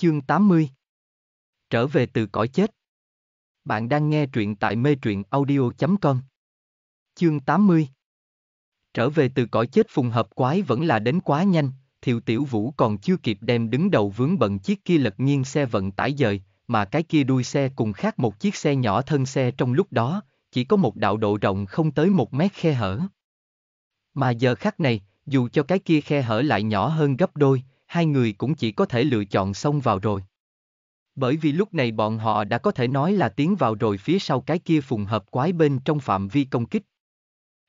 Chương 80 Trở về từ cõi chết Bạn đang nghe truyện tại mê truyện audio.com Chương 80 Trở về từ cõi chết phùng hợp quái vẫn là đến quá nhanh, thiệu tiểu vũ còn chưa kịp đem đứng đầu vướng bận chiếc kia lật nghiêng xe vận tải dời, mà cái kia đuôi xe cùng khác một chiếc xe nhỏ thân xe trong lúc đó, chỉ có một đạo độ rộng không tới một mét khe hở. Mà giờ khác này, dù cho cái kia khe hở lại nhỏ hơn gấp đôi, hai người cũng chỉ có thể lựa chọn xông vào rồi. Bởi vì lúc này bọn họ đã có thể nói là tiến vào rồi phía sau cái kia phùng hợp quái bên trong phạm vi công kích.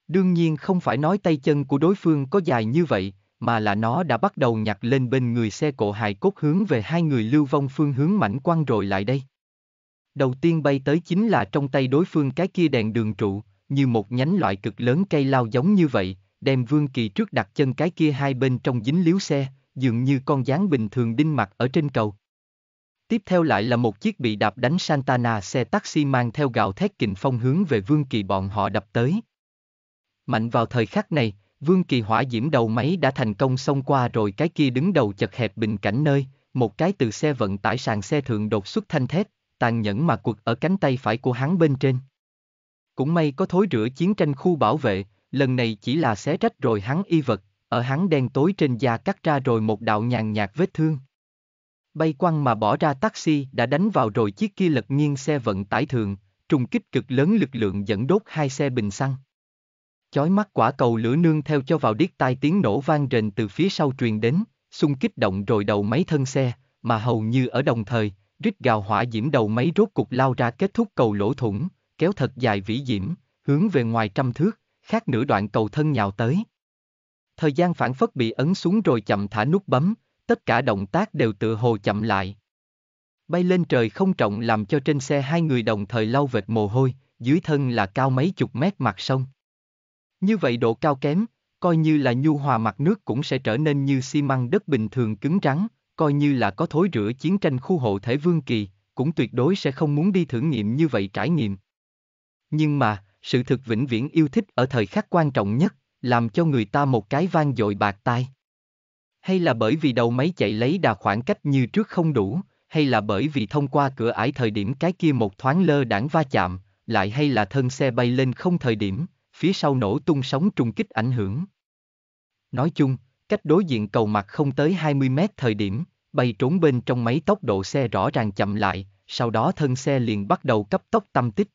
Đương nhiên không phải nói tay chân của đối phương có dài như vậy, mà là nó đã bắt đầu nhặt lên bên người xe cộ hài cốt hướng về hai người lưu vong phương hướng mảnh quăng rồi lại đây. Đầu tiên bay tới chính là trong tay đối phương cái kia đèn đường trụ, như một nhánh loại cực lớn cây lao giống như vậy, đem Vương Kỳ trước đặt chân cái kia hai bên trong dính liếu xe, dường như con dáng bình thường đinh mặt ở trên cầu. Tiếp theo lại là một chiếc bị đạp đánh Santana xe taxi mang theo gạo thét kình phong hướng về Vương Kỳ bọn họ đập tới. Mạnh vào thời khắc này, Vương Kỳ hỏa diễm đầu máy đã thành công xông qua rồi cái kia đứng đầu chật hẹp bình cảnh nơi, một cái từ xe vận tải sàn xe thường đột xuất thanh thép, tàn nhẫn mà quật ở cánh tay phải của hắn bên trên. Cũng may có thối rửa chiến tranh khu bảo vệ, lần này chỉ là xé rách rồi hắn y vật, ở hắn đen tối trên da cắt ra rồi một đạo nhàn nhạt vết thương. Bay quăng mà bỏ ra taxi đã đánh vào rồi chiếc kia lật nghiêng xe vận tải thường, trùng kích cực lớn lực lượng dẫn đốt hai xe bình xăng. Chói mắt quả cầu lửa nương theo cho vào điếc tai tiếng nổ vang rền từ phía sau truyền đến, xung kích động rồi đầu máy thân xe, mà hầu như ở đồng thời, rít gào hỏa diễm đầu máy rốt cục lao ra kết thúc cầu lỗ thủng, kéo thật dài vĩ diễm, hướng về ngoài trăm thước, khác nửa đoạn cầu thân nhào tới. Thời gian phản phất bị ấn xuống rồi chậm thả nút bấm, tất cả động tác đều tựa hồ chậm lại. Bay lên trời không trọng làm cho trên xe hai người đồng thời lau vệt mồ hôi, dưới thân là cao mấy chục mét mặt sông. Như vậy độ cao kém, coi như là nhu hòa mặt nước cũng sẽ trở nên như xi măng đất bình thường cứng rắn, coi như là có thối rửa chiến tranh khu hộ thể vương kỳ, cũng tuyệt đối sẽ không muốn đi thử nghiệm như vậy trải nghiệm. Nhưng mà, sự thực vĩnh viễn yêu thích ở thời khắc quan trọng nhất, làm cho người ta một cái vang dội bạc tai. Hay là bởi vì đầu máy chạy lấy đà khoảng cách như trước không đủ, hay là bởi vì thông qua cửa ải thời điểm cái kia một thoáng lơ đảng va chạm, lại hay là thân xe bay lên không thời điểm, phía sau nổ tung sóng trùng kích ảnh hưởng. Nói chung, cách đối diện cầu mặt không tới 20 mét thời điểm, bay trốn bên trong máy tốc độ xe rõ ràng chậm lại, sau đó thân xe liền bắt đầu cấp tốc tâm tích.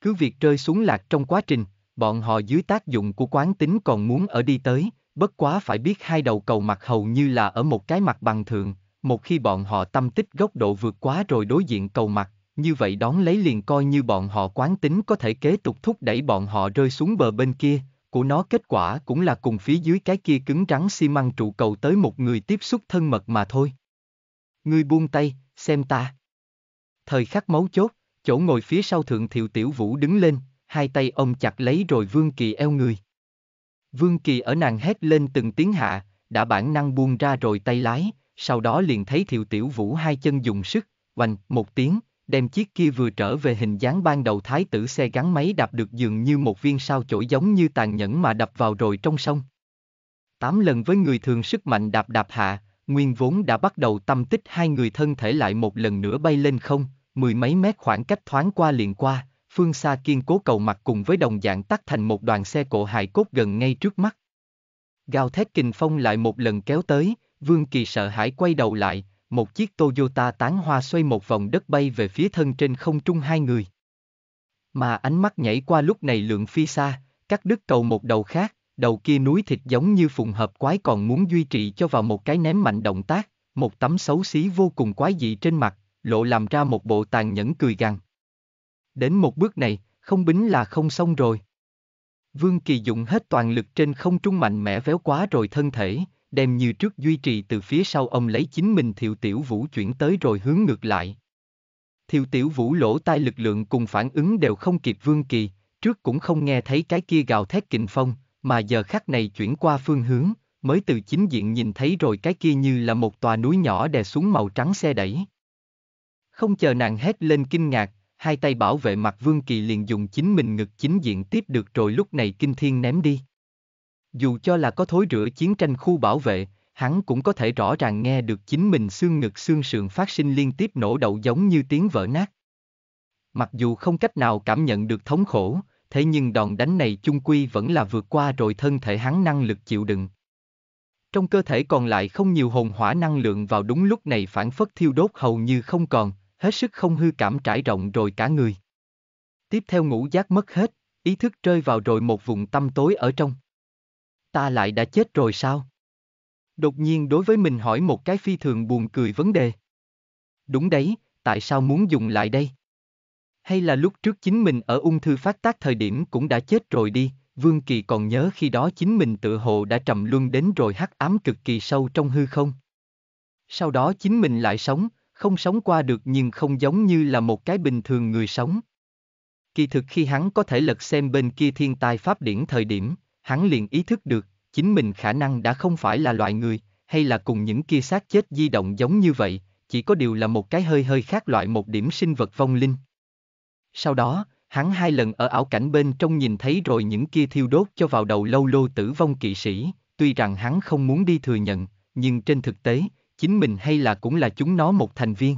Cứ việc rơi xuống lạc trong quá trình, bọn họ dưới tác dụng của quán tính còn muốn ở đi tới, bất quá phải biết hai đầu cầu mặt hầu như là ở một cái mặt bằng thượng, một khi bọn họ tâm tích góc độ vượt quá rồi đối diện cầu mặt, như vậy đón lấy liền coi như bọn họ quán tính có thể kế tục thúc đẩy bọn họ rơi xuống bờ bên kia, của nó kết quả cũng là cùng phía dưới cái kia cứng rắn xi măng trụ cầu tới một người tiếp xúc thân mật mà thôi. Ngươi buông tay, xem ta. Thời khắc máu chốt, chỗ ngồi phía sau thượng thiệu tiểu vũ đứng lên, hai tay ôm chặt lấy rồi Vương Kỳ eo người. Vương Kỳ ở nàng hét lên từng tiếng hạ, đã bản năng buông ra rồi tay lái, sau đó liền thấy Thiệu Tiểu Vũ hai chân dùng sức, oanh một tiếng, đem chiếc kia vừa trở về hình dáng ban đầu thái tử xe gắn máy đạp được dường như một viên sao chổi giống như tàn nhẫn mà đập vào rồi trong sông. Tám lần với người thường sức mạnh đạp đạp hạ, nguyên vốn đã bắt đầu tâm tích hai người thân thể lại một lần nữa bay lên không, mười mấy mét khoảng cách thoáng qua liền qua, phương xa kiên cố cầu mặt cùng với đồng dạng tắt thành một đoàn xe cộ hài cốt gần ngay trước mắt. Gào thét kình phong lại một lần kéo tới, Vương Kỳ sợ hãi quay đầu lại, một chiếc Toyota tán hoa xoay một vòng đất bay về phía thân trên không trung hai người. Mà ánh mắt nhảy qua lúc này lượng phi xa, cắt đứt cầu một đầu khác, đầu kia núi thịt giống như phùng hợp quái còn muốn duy trì cho vào một cái ném mạnh động tác, một tấm xấu xí vô cùng quái dị trên mặt, lộ làm ra một bộ tàn nhẫn cười gằn. Đến một bước này, không bính là không xong rồi. Vương Kỳ dụng hết toàn lực trên không trung mạnh mẽ véo quá rồi thân thể, đem như trước duy trì từ phía sau ông lấy chính mình Thiệu Tiểu Vũ chuyển tới rồi hướng ngược lại. Thiệu Tiểu Vũ lỗ tai lực lượng cùng phản ứng đều không kịp Vương Kỳ, trước cũng không nghe thấy cái kia gào thét kình phong, mà giờ khắc này chuyển qua phương hướng, mới từ chính diện nhìn thấy rồi cái kia như là một tòa núi nhỏ đè xuống màu trắng xe đẩy. Không chờ nàng hét lên kinh ngạc, hai tay bảo vệ mặt Vương Kỳ liền dùng chính mình ngực chính diện tiếp được rồi lúc này kinh thiên ném đi. Dù cho là có thối rửa chiến tranh khu bảo vệ, hắn cũng có thể rõ ràng nghe được chính mình xương ngực xương sườn phát sinh liên tiếp nổ đậu giống như tiếng vỡ nát. Mặc dù không cách nào cảm nhận được thống khổ, thế nhưng đòn đánh này chung quy vẫn là vượt qua rồi thân thể hắn năng lực chịu đựng. Trong cơ thể còn lại không nhiều hồn hỏa năng lượng vào đúng lúc này phản phất thiêu đốt hầu như không còn, hết sức không hư cảm trải rộng rồi cả người. Tiếp theo ngủ giác mất hết, ý thức rơi vào rồi một vùng tâm tối ở trong. Ta lại đã chết rồi sao? Đột nhiên đối với mình hỏi một cái phi thường buồn cười vấn đề. Đúng đấy, tại sao muốn dùng lại đây? Hay là lúc trước chính mình ở ung thư phát tác thời điểm cũng đã chết rồi đi, Vương Kỳ còn nhớ khi đó chính mình tự hồ đã trầm luân đến rồi hắc ám cực kỳ sâu trong hư không. Sau đó chính mình lại sống, không sống qua được nhưng không giống như là một cái bình thường người sống. Kỳ thực khi hắn có thể lật xem bên kia thiên tai pháp điển thời điểm, hắn liền ý thức được, chính mình khả năng đã không phải là loại người, hay là cùng những kia xác chết di động giống như vậy, chỉ có điều là một cái hơi hơi khác loại một điểm sinh vật vong linh. Sau đó, hắn hai lần ở ảo cảnh bên trong nhìn thấy rồi những kia thiêu đốt cho vào đầu lâu lô tử vong kỵ sĩ, tuy rằng hắn không muốn đi thừa nhận, nhưng trên thực tế, chính mình hay là cũng là chúng nó một thành viên.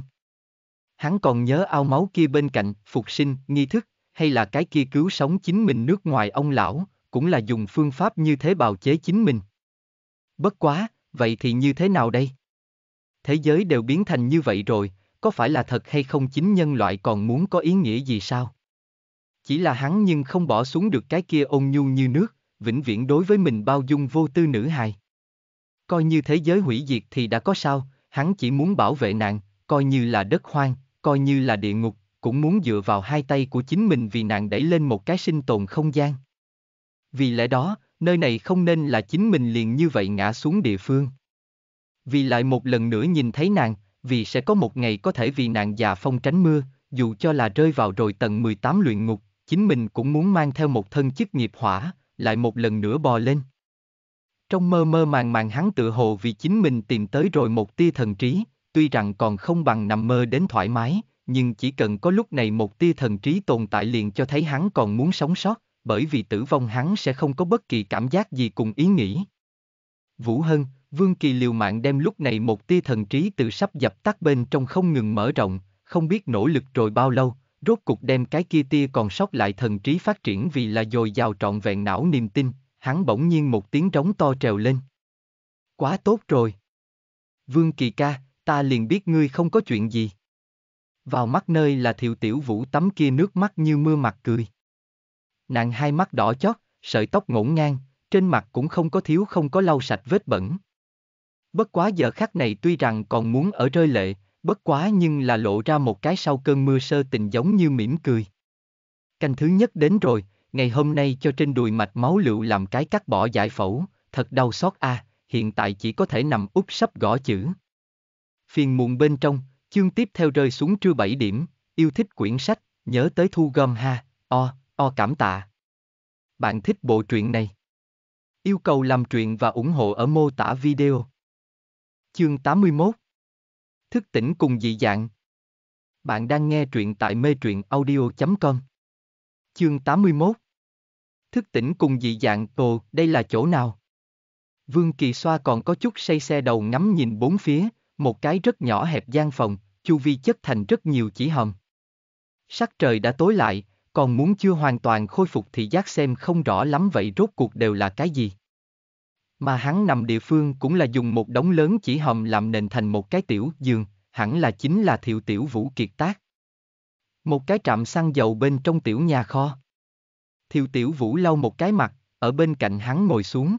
Hắn còn nhớ ao máu kia bên cạnh, phục sinh, nghi thức, hay là cái kia cứu sống chính mình nước ngoài ông lão, cũng là dùng phương pháp như thế bào chế chính mình. Bất quá, vậy thì như thế nào đây? Thế giới đều biến thành như vậy rồi, có phải là thật hay không chính nhân loại còn muốn có ý nghĩa gì sao? Chỉ là hắn nhưng không bỏ xuống được cái kia ôn nhu như nước, vĩnh viễn đối với mình bao dung vô tư nữ hài. Coi như thế giới hủy diệt thì đã có sao, hắn chỉ muốn bảo vệ nàng, coi như là đất hoang, coi như là địa ngục, cũng muốn dựa vào hai tay của chính mình vì nàng đẩy lên một cái sinh tồn không gian. Vì lẽ đó, nơi này không nên là chính mình liền như vậy ngã xuống địa phương. Vì lại một lần nữa nhìn thấy nàng, vì sẽ có một ngày có thể vì nàng già phong tránh mưa, dù cho là rơi vào rồi tầng 18 luyện ngục, chính mình cũng muốn mang theo một thân chức nghiệp hỏa, lại một lần nữa bò lên. Trong mơ mơ màng màng hắn tự hồ vì chính mình tìm tới rồi một tia thần trí, tuy rằng còn không bằng nằm mơ đến thoải mái, nhưng chỉ cần có lúc này một tia thần trí tồn tại liền cho thấy hắn còn muốn sống sót, bởi vì tử vong hắn sẽ không có bất kỳ cảm giác gì cùng ý nghĩ. Vũ Hân, Vương Kỳ liều mạng đem lúc này một tia thần trí từ sắp dập tắt bên trong không ngừng mở rộng, không biết nỗ lực rồi bao lâu, rốt cục đem cái kia tia còn sót lại thần trí phát triển vì là dồi dào trọn vẹn não niềm tin, hắn bỗng nhiên một tiếng trống to trèo lên. Quá tốt rồi. Vương Kỳ ca, ta liền biết ngươi không có chuyện gì. Vào mắt nơi là thiệu tiểu vũ tắm kia nước mắt như mưa mặt cười. Nàng hai mắt đỏ chót, sợi tóc ngổn ngang, trên mặt cũng không có thiếu không có lau sạch vết bẩn. Bất quá giờ khắc này tuy rằng còn muốn ở rơi lệ, bất quá nhưng là lộ ra một cái sau cơn mưa sơ tình giống như mỉm cười. Canh thứ nhất đến rồi, ngày hôm nay cho trên đùi mạch máu lựu làm cái cắt bỏ giải phẫu, thật đau xót a, à, hiện tại chỉ có thể nằm úp sắp gõ chữ. Phiền muộn bên trong, chương tiếp theo rơi xuống trưa 7 điểm, yêu thích quyển sách, nhớ tới thu gom ha, o, o cảm tạ. Bạn thích bộ truyện này? Yêu cầu làm truyện và ủng hộ ở mô tả video. Chương 81 Thức tỉnh cùng dị dạng Bạn đang nghe truyện tại mê truyện audio.com chương 81 Thức tỉnh cùng dị dạng tồ, đây là chỗ nào? Vương Kỳ Xoa còn có chút say xe đầu ngắm nhìn bốn phía, một cái rất nhỏ hẹp gian phòng, chu vi chất thành rất nhiều chỉ hầm. Sắc trời đã tối lại, còn muốn chưa hoàn toàn khôi phục thì giác xem không rõ lắm vậy rốt cuộc đều là cái gì. Mà hắn nằm địa phương cũng là dùng một đống lớn chỉ hầm làm nền thành một cái tiểu giường, hẳn là chính là thiệu tiểu vũ kiệt tác. Một cái trạm xăng dầu bên trong tiểu nhà kho. Thiều tiểu vũ lau một cái mặt, ở bên cạnh hắn ngồi xuống.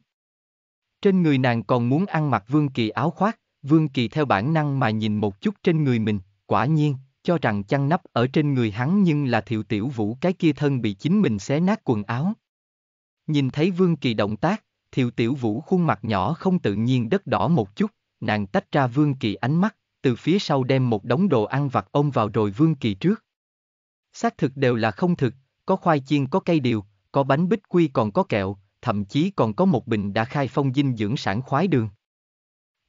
Trên người nàng còn muốn ăn mặc vương kỳ áo khoác, vương kỳ theo bản năng mà nhìn một chút trên người mình, quả nhiên, cho rằng chăn nắp ở trên người hắn nhưng là thiệu tiểu vũ cái kia thân bị chính mình xé nát quần áo. Nhìn thấy vương kỳ động tác, thiệu tiểu vũ khuôn mặt nhỏ không tự nhiên đất đỏ một chút, nàng tách ra vương kỳ ánh mắt, từ phía sau đem một đống đồ ăn vặt ôm vào rồi vương kỳ trước xác thực đều là không thực, có khoai chiên có cây điều, có bánh bích quy còn có kẹo, thậm chí còn có một bình đã khai phong dinh dưỡng sản khoái đường.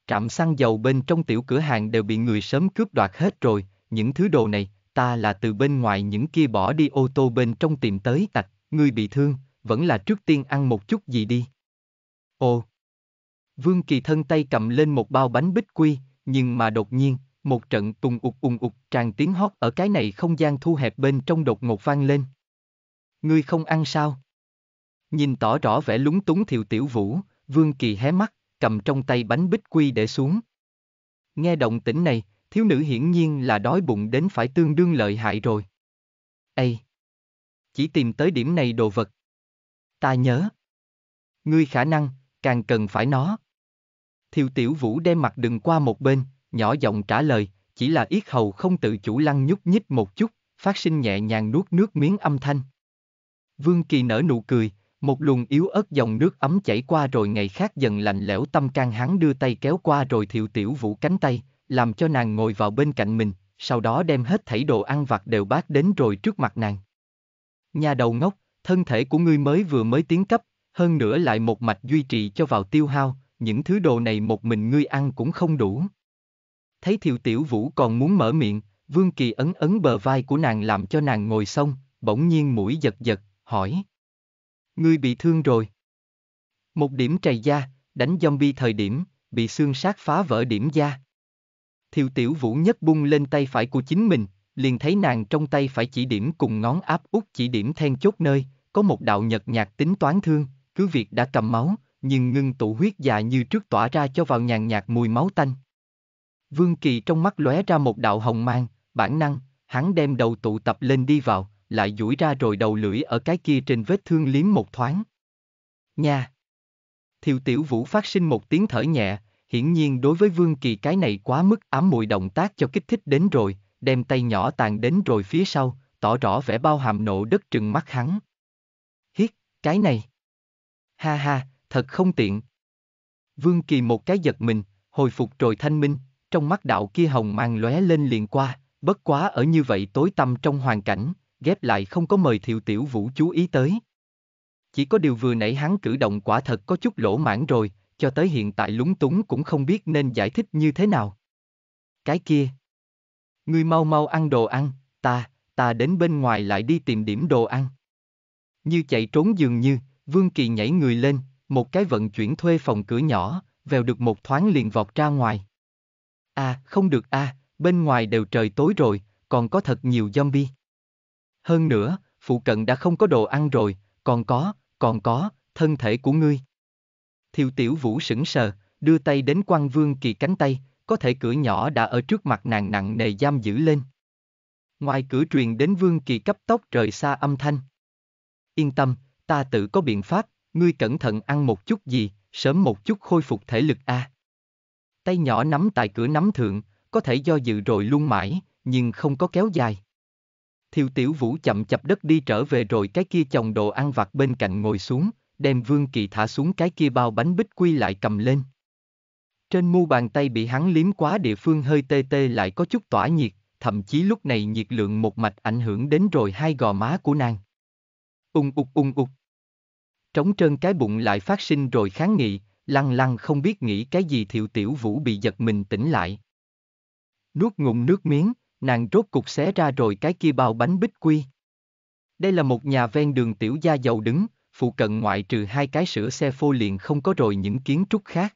Trạm xăng dầu bên trong tiểu cửa hàng đều bị người sớm cướp đoạt hết rồi, những thứ đồ này, ta là từ bên ngoài những kia bỏ đi ô tô bên trong tìm tới tạch, người bị thương, vẫn là trước tiên ăn một chút gì đi. Ồ! Vương Kỳ thân tay cầm lên một bao bánh bích quy, nhưng mà đột nhiên, một trận tùng ục ùng ục tràn tiếng hót ở cái này không gian thu hẹp bên trong đột ngột vang lên. Ngươi không ăn sao? Nhìn tỏ rõ vẻ lúng túng thiệu tiểu vũ, Vương Kỳ hé mắt, cầm trong tay bánh bích quy để xuống. Nghe động tĩnh này, thiếu nữ hiển nhiên là đói bụng đến phải tương đương lợi hại rồi. Ê! Chỉ tìm tới điểm này đồ vật. Ta nhớ. Ngươi khả năng, càng cần phải nó. Thiệu tiểu vũ đem mặt đừng qua một bên, nhỏ giọng trả lời, chỉ là yết hầu không tự chủ lăn nhúc nhích một chút, phát sinh nhẹ nhàng nuốt nước miếng âm thanh. Vương Kỳ nở nụ cười, một luồng yếu ớt dòng nước ấm chảy qua rồi ngày khác dần lạnh lẽo tâm can hắn đưa tay kéo qua rồi thiệu tiểu vũ cánh tay, làm cho nàng ngồi vào bên cạnh mình, sau đó đem hết thảy đồ ăn vặt đều bát đến rồi trước mặt nàng. Nhà đầu ngốc, thân thể của ngươi mới vừa mới tiến cấp, hơn nữa lại một mạch duy trì cho vào tiêu hao, những thứ đồ này một mình ngươi ăn cũng không đủ thấy Thiệu Tiểu Vũ còn muốn mở miệng, Vương Kỳ ấn ấn bờ vai của nàng làm cho nàng ngồi xong, bỗng nhiên mũi giật giật, hỏi. Ngươi bị thương rồi. Một điểm trầy da, đánh zombie thời điểm, bị xương sát phá vỡ điểm da. Thiệu Tiểu Vũ nhất bung lên tay phải của chính mình, liền thấy nàng trong tay phải chỉ điểm cùng ngón áp út chỉ điểm then chốt nơi, có một đạo nhật nhạt tính toán thương, cứ việc đã cầm máu, nhưng ngưng tụ huyết già như trước tỏa ra cho vào nhàn nhạt mùi máu tanh. Vương Kỳ trong mắt lóe ra một đạo hồng mang, bản năng, hắn đem đầu tụ tập lên đi vào, lại duỗi ra rồi đầu lưỡi ở cái kia trên vết thương liếm một thoáng. Nha! Thiều Tiểu Vũ phát sinh một tiếng thở nhẹ, hiển nhiên đối với Vương Kỳ cái này quá mức ám mùi động tác cho kích thích đến rồi, đem tay nhỏ tàn đến rồi phía sau, tỏ rõ vẻ bao hàm nộ đất trừng mắt hắn. Hiết, cái này! Ha ha, thật không tiện! Vương Kỳ một cái giật mình, hồi phục rồi thanh minh, trong mắt đạo kia hồng mang lóe lên liền qua, bất quá ở như vậy tối tăm trong hoàn cảnh, ghép lại không có mời thiệu tiểu vũ chú ý tới. Chỉ có điều vừa nãy hắn cử động quả thật có chút lỗ mãn rồi, cho tới hiện tại lúng túng cũng không biết nên giải thích như thế nào. Cái kia. Ngươi mau mau ăn đồ ăn, ta, ta đến bên ngoài lại đi tìm điểm đồ ăn. Như chạy trốn dường như, Vương Kỳ nhảy người lên, một cái vận chuyển thuê phòng cửa nhỏ, vèo được một thoáng liền vọt ra ngoài. À, không được a, à, bên ngoài đều trời tối rồi, còn có thật nhiều zombie. Hơn nữa, phụ cận đã không có đồ ăn rồi, còn có, còn có, thân thể của ngươi. Thiều tiểu vũ sững sờ, đưa tay đến quan vương kỳ cánh tay, có thể cửa nhỏ đã ở trước mặt nàng nặng nề giam giữ lên. Ngoài cửa truyền đến vương kỳ cấp tốc rời xa âm thanh. Yên tâm, ta tự có biện pháp, ngươi cẩn thận ăn một chút gì, sớm một chút khôi phục thể lực a. À. Tay nhỏ nắm tại cửa nắm thượng, có thể do dự rồi luôn mãi, nhưng không có kéo dài. Thiều Tiểu Vũ chậm chập đất đi trở về rồi cái kia chồng đồ ăn vặt bên cạnh ngồi xuống, đem Vương Kỳ thả xuống cái kia bao bánh bích quy lại cầm lên. Trên mu bàn tay bị hắn liếm quá địa phương hơi tê tê lại có chút tỏa nhiệt, thậm chí lúc này nhiệt lượng một mạch ảnh hưởng đến rồi hai gò má của nàng. Ung ục ung ục. Trống trơn cái bụng lại phát sinh rồi kháng nghị, lăng lăng không biết nghĩ cái gì thiệu tiểu vũ bị giật mình tỉnh lại. Nuốt ngụm nước miếng, nàng rốt cục xé ra rồi cái kia bao bánh bích quy. Đây là một nhà ven đường tiểu gia giàu đứng, phụ cận ngoại trừ hai cái sửa xe phô liền không có rồi những kiến trúc khác.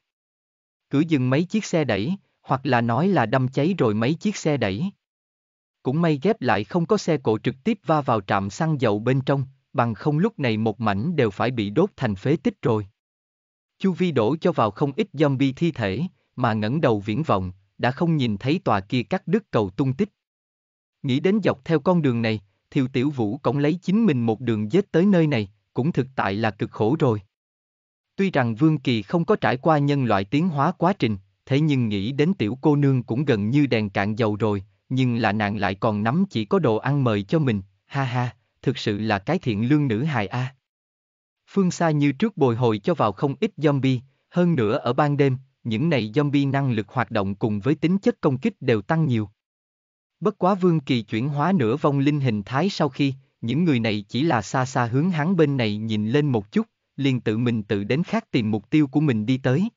Cứ dừng mấy chiếc xe đẩy, hoặc là nói là đâm cháy rồi mấy chiếc xe đẩy. Cũng may ghép lại không có xe cộ trực tiếp va vào trạm xăng dầu bên trong, bằng không lúc này một mảnh đều phải bị đốt thành phế tích rồi. Chu Vi đổ cho vào không ít zombie thi thể, mà ngẩng đầu viễn vọng, đã không nhìn thấy tòa kia cắt đứt cầu tung tích. Nghĩ đến dọc theo con đường này, Thiều Tiểu Vũ cũng lấy chính mình một đường dết tới nơi này, cũng thực tại là cực khổ rồi. Tuy rằng Vương Kỳ không có trải qua nhân loại tiến hóa quá trình, thế nhưng nghĩ đến tiểu cô nương cũng gần như đèn cạn dầu rồi, nhưng là nàng lại còn nắm chỉ có đồ ăn mời cho mình, ha ha, thực sự là cái thiện lương nữ hài a. À. Phương xa như trước bồi hồi cho vào không ít zombie, hơn nữa ở ban đêm, những này zombie năng lực hoạt động cùng với tính chất công kích đều tăng nhiều. Bất quá Vương Kỳ chuyển hóa nửa vong linh hình thái sau khi, những người này chỉ là xa xa hướng hắn bên này nhìn lên một chút, liền tự mình tự đến khác tìm mục tiêu của mình đi tới.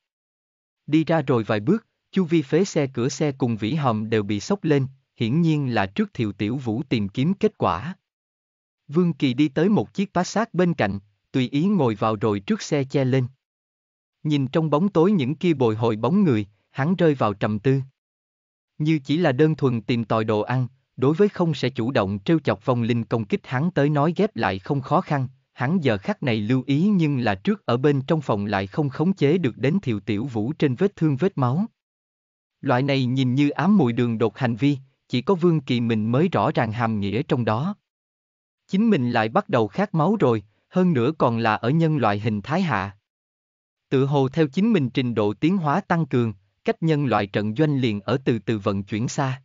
Đi ra rồi vài bước, chu vi phế xe cửa xe cùng vĩ hòm đều bị sốc lên, hiển nhiên là trước thiệu tiểu vũ tìm kiếm kết quả. Vương Kỳ đi tới một chiếc bá sát bên cạnh, tùy ý ngồi vào rồi trước xe che lên. Nhìn trong bóng tối những kia bồi hồi bóng người, hắn rơi vào trầm tư. Như chỉ là đơn thuần tìm tòi đồ ăn, đối với không sẽ chủ động trêu chọc vong linh công kích hắn tới nói ghép lại không khó khăn, hắn giờ khắc này lưu ý nhưng là trước ở bên trong phòng lại không khống chế được đến thiệu tiểu vũ trên vết thương vết máu. Loại này nhìn như ám mùi đường đột hành vi, chỉ có Vương Kỳ mình mới rõ ràng hàm nghĩa trong đó. Chính mình lại bắt đầu khát máu rồi, hơn nữa còn là ở nhân loại hình thái hạ. Tự hồ theo chính mình trình độ tiến hóa tăng cường, cách nhân loại trận doanh liền ở từ từ vận chuyển xa.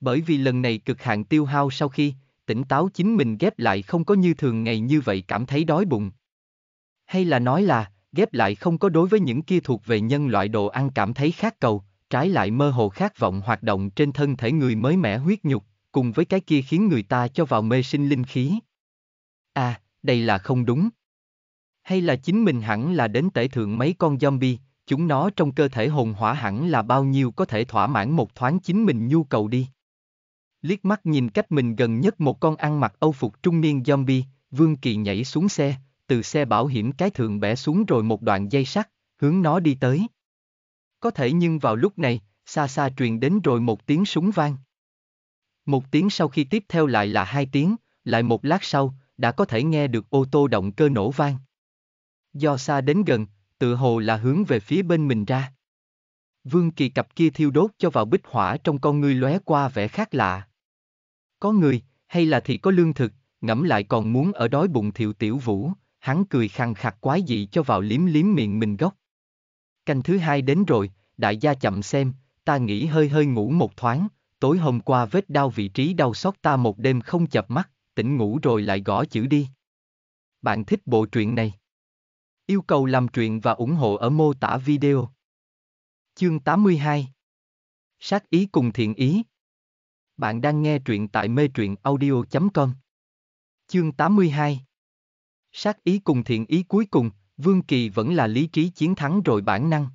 Bởi vì lần này cực hạn tiêu hao sau khi, tỉnh táo chính mình ghép lại không có như thường ngày như vậy cảm thấy đói bụng. Hay là nói là, ghép lại không có đối với những kia thuộc về nhân loại đồ ăn cảm thấy khát cầu, trái lại mơ hồ khát vọng hoạt động trên thân thể người mới mẻ huyết nhục, cùng với cái kia khiến người ta cho vào mê sinh linh khí. À, đây là không đúng. Hay là chính mình hẳn là đến tể thượng mấy con zombie, chúng nó trong cơ thể hồn hỏa hẳn là bao nhiêu có thể thỏa mãn một thoáng chính mình nhu cầu đi. Liếc mắt nhìn cách mình gần nhất một con ăn mặc âu phục trung niên zombie, Vương Kỳ nhảy xuống xe, từ xe bảo hiểm cái thượng bẻ xuống rồi một đoạn dây sắt, hướng nó đi tới. Có thể nhưng vào lúc này, xa xa truyền đến rồi một tiếng súng vang. Một tiếng sau khi tiếp theo lại là hai tiếng, lại một lát sau, đã có thể nghe được ô tô động cơ nổ vang. Do xa đến gần, tự hồ là hướng về phía bên mình ra. Vương Kỳ cặp kia thiêu đốt cho vào bích hỏa trong con ngươi lóe qua vẻ khác lạ. Có người, hay là thì có lương thực, ngẫm lại còn muốn ở đói bụng thiệu tiểu vũ, hắn cười khăng khạc quái dị cho vào liếm liếm miệng mình gốc. Canh thứ hai đến rồi, đại gia chậm xem, ta nghỉ hơi hơi ngủ một thoáng, tối hôm qua vết đau vị trí đau xót ta một đêm không chập mắt tỉnh ngủ rồi lại gõ chữ đi. Bạn thích bộ truyện này? Yêu cầu làm truyện và ủng hộ ở mô tả video. Chương 82 Sát ý cùng thiện ý Bạn đang nghe truyện tại mê truyện audio.com Chương 82 Sát ý cùng thiện ý cuối cùng, Vương Kỳ vẫn là lý trí chiến thắng rồi bản năng.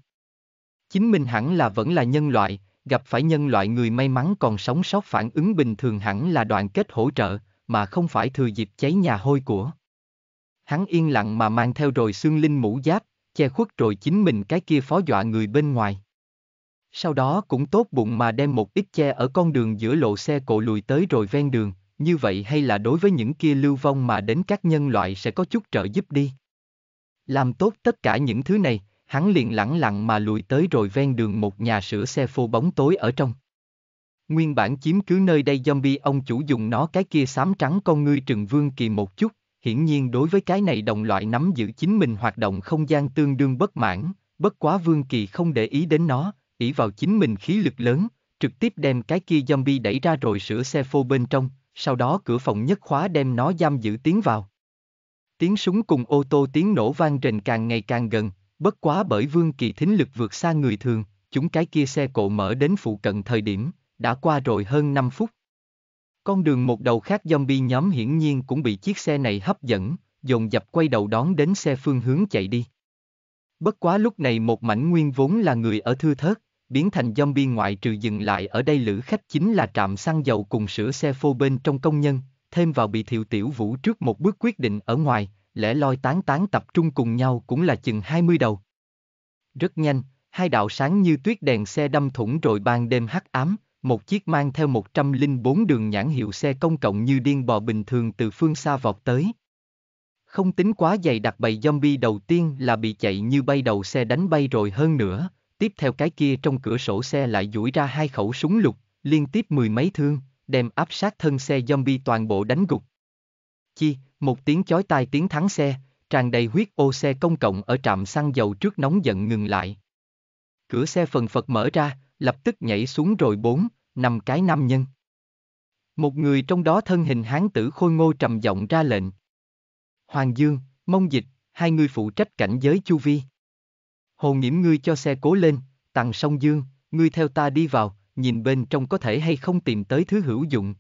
Chính mình hẳn là vẫn là nhân loại, gặp phải nhân loại người may mắn còn sống sót phản ứng bình thường hẳn là đoàn kết hỗ trợ, mà không phải thừa dịp cháy nhà hôi của. Hắn yên lặng mà mang theo rồi xương linh mũ giáp, che khuất rồi chính mình cái kia phó dọa người bên ngoài. Sau đó cũng tốt bụng mà đem một ít che ở con đường giữa lộ xe cộ lùi tới rồi ven đường, như vậy hay là đối với những kia lưu vong mà đến các nhân loại sẽ có chút trợ giúp đi. Làm tốt tất cả những thứ này, hắn liền lặng lặng mà lùi tới rồi ven đường một nhà sửa xe phô bóng tối ở trong. Nguyên bản chiếm cứ nơi đây zombie ông chủ dùng nó cái kia xám trắng con ngươi trừng vương kỳ một chút, hiển nhiên đối với cái này đồng loại nắm giữ chính mình hoạt động không gian tương đương bất mãn, bất quá vương kỳ không để ý đến nó, ỷ vào chính mình khí lực lớn, trực tiếp đem cái kia zombie đẩy ra rồi sửa xe phô bên trong, sau đó cửa phòng nhất khóa đem nó giam giữ tiến vào. Tiếng súng cùng ô tô tiếng nổ vang rền càng ngày càng gần, bất quá bởi vương kỳ thính lực vượt xa người thường, chúng cái kia xe cộ mở đến phụ cận thời điểm, đã qua rồi hơn 5 phút. Con đường một đầu khác zombie nhóm hiển nhiên cũng bị chiếc xe này hấp dẫn, dồn dập quay đầu đón đến xe phương hướng chạy đi. Bất quá lúc này một mảnh nguyên vốn là người ở thư thớt, biến thành zombie ngoại trừ dừng lại ở đây lữ khách chính là trạm xăng dầu cùng sửa xe phô bên trong công nhân, thêm vào bị thiệu tiểu vũ trước một bước quyết định ở ngoài, lẽ loi tán tán tập trung cùng nhau cũng là chừng 20 đầu. Rất nhanh, hai đạo sáng như tuyết đèn xe đâm thủng rồi ban đêm hắc ám, một chiếc mang theo 104 đường nhãn hiệu xe công cộng như điên bò bình thường từ phương xa vọt tới. Không tính quá dày đặc bầy zombie đầu tiên là bị chạy như bay đầu xe đánh bay rồi hơn nữa, tiếp theo cái kia trong cửa sổ xe lại duỗi ra hai khẩu súng lục, liên tiếp mười mấy thương, đem áp sát thân xe zombie toàn bộ đánh gục. Chi, một tiếng chói tai tiếng thắng xe, tràn đầy huyết ô xe công cộng ở trạm xăng dầu trước nóng giận ngừng lại. Cửa xe phần phật mở ra, lập tức nhảy xuống rồi bốn, năm cái nam nhân. Một người trong đó thân hình hán tử khôi ngô trầm giọng ra lệnh. Hoàng Dương, Mông Dịch, hai người phụ trách cảnh giới chu vi. Hồ nghiễm ngươi cho xe cố lên, tặng sông Dương, ngươi theo ta đi vào, nhìn bên trong có thể hay không tìm tới thứ hữu dụng.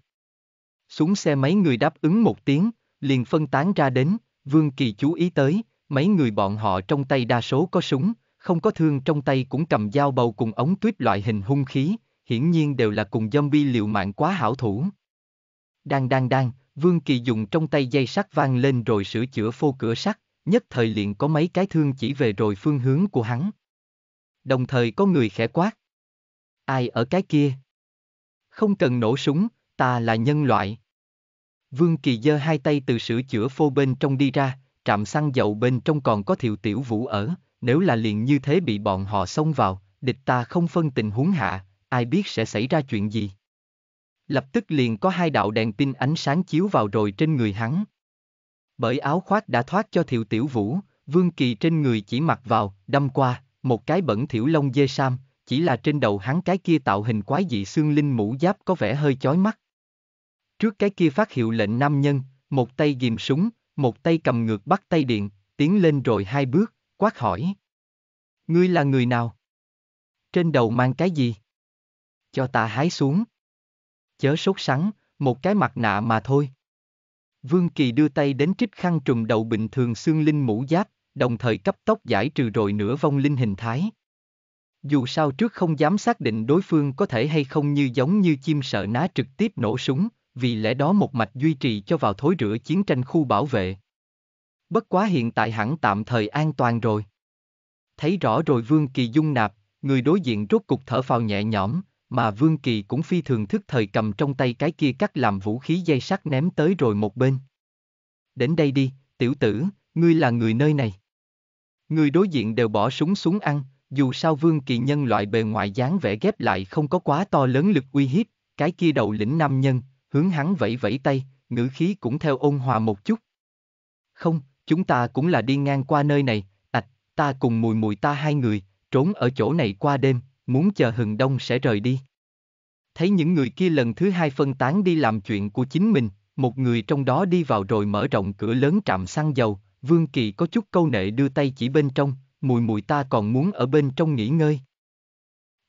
Xuống xe mấy người đáp ứng một tiếng, liền phân tán ra đến, Vương Kỳ chú ý tới, mấy người bọn họ trong tay đa số có súng, không có thương trong tay cũng cầm dao bầu cùng ống tuyết loại hình hung khí, hiển nhiên đều là cùng zombie liều mạng quá hảo thủ. Đang đang đang, Vương Kỳ dùng trong tay dây sắt vang lên rồi sửa chữa phô cửa sắt, nhất thời liền có mấy cái thương chỉ về rồi phương hướng của hắn. Đồng thời có người khẽ quát. Ai ở cái kia? Không cần nổ súng, ta là nhân loại. Vương Kỳ giơ hai tay từ sửa chữa phô bên trong đi ra, trạm xăng dầu bên trong còn có thiệu tiểu vũ ở, nếu là liền như thế bị bọn họ xông vào, địch ta không phân tình huống hạ, ai biết sẽ xảy ra chuyện gì. Lập tức liền có hai đạo đèn pin ánh sáng chiếu vào rồi trên người hắn. Bởi áo khoác đã thoát cho thiệu tiểu vũ, vương kỳ trên người chỉ mặc vào, đâm qua, một cái bẩn thiểu lông dê sam, chỉ là trên đầu hắn cái kia tạo hình quái dị xương linh mũ giáp có vẻ hơi chói mắt. Trước cái kia phát hiệu lệnh nam nhân, một tay ghìm súng, một tay cầm ngược bắt tay điện, tiến lên rồi hai bước, quát hỏi. Ngươi là người nào? Trên đầu mang cái gì? Cho ta hái xuống. Chớ sốt sắng, một cái mặt nạ mà thôi. Vương Kỳ đưa tay đến trích khăn trùm đầu bình thường xương linh mũ giáp, đồng thời cấp tốc giải trừ rồi nửa vong linh hình thái. Dù sao trước không dám xác định đối phương có thể hay không như giống như chim sợ ná trực tiếp nổ súng, vì lẽ đó một mạch duy trì cho vào thối rửa chiến tranh khu bảo vệ. Bất quá hiện tại hẳn tạm thời an toàn rồi. Thấy rõ rồi Vương Kỳ dung nạp, người đối diện rốt cục thở phào nhẹ nhõm, mà Vương Kỳ cũng phi thường thức thời cầm trong tay cái kia cắt làm vũ khí dây sắt ném tới rồi một bên. Đến đây đi, tiểu tử, ngươi là người nơi này. Người đối diện đều bỏ súng xuống ăn, dù sao Vương Kỳ nhân loại bề ngoài dáng vẻ ghép lại không có quá to lớn lực uy hiếp, cái kia đầu lĩnh nam nhân, hướng hắn vẫy vẫy tay, ngữ khí cũng theo ôn hòa một chút. Không, chúng ta cũng là đi ngang qua nơi này, ạch, à, ta cùng mùi mùi ta hai người, trốn ở chỗ này qua đêm, muốn chờ hừng đông sẽ rời đi. Thấy những người kia lần thứ hai phân tán đi làm chuyện của chính mình, một người trong đó đi vào rồi mở rộng cửa lớn trạm xăng dầu, Vương Kỳ có chút câu nệ đưa tay chỉ bên trong, mùi mùi ta còn muốn ở bên trong nghỉ ngơi.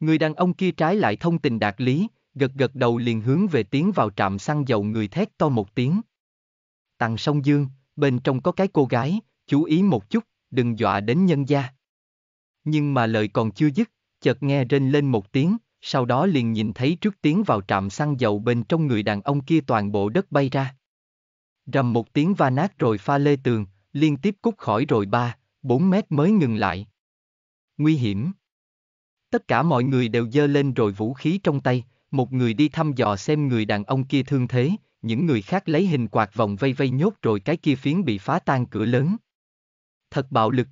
Người đàn ông kia trái lại thông tình đạt lý, gật gật đầu liền hướng về tiến vào trạm xăng dầu người thét to một tiếng. Tặng song dương, bên trong có cái cô gái, chú ý một chút, đừng dọa đến nhân gia. Nhưng mà lời còn chưa dứt, chợt nghe rên lên một tiếng, sau đó liền nhìn thấy trước tiếng vào trạm xăng dầu bên trong người đàn ông kia toàn bộ đất bay ra. Rầm một tiếng va nát rồi pha lê tường, liên tiếp cút khỏi rồi ba, bốn mét mới ngừng lại. Nguy hiểm. Tất cả mọi người đều dơ lên rồi vũ khí trong tay, một người đi thăm dò xem người đàn ông kia thương thế, những người khác lấy hình quạt vòng vây vây nhốt rồi cái kia phiến bị phá tan cửa lớn. Thật bạo lực.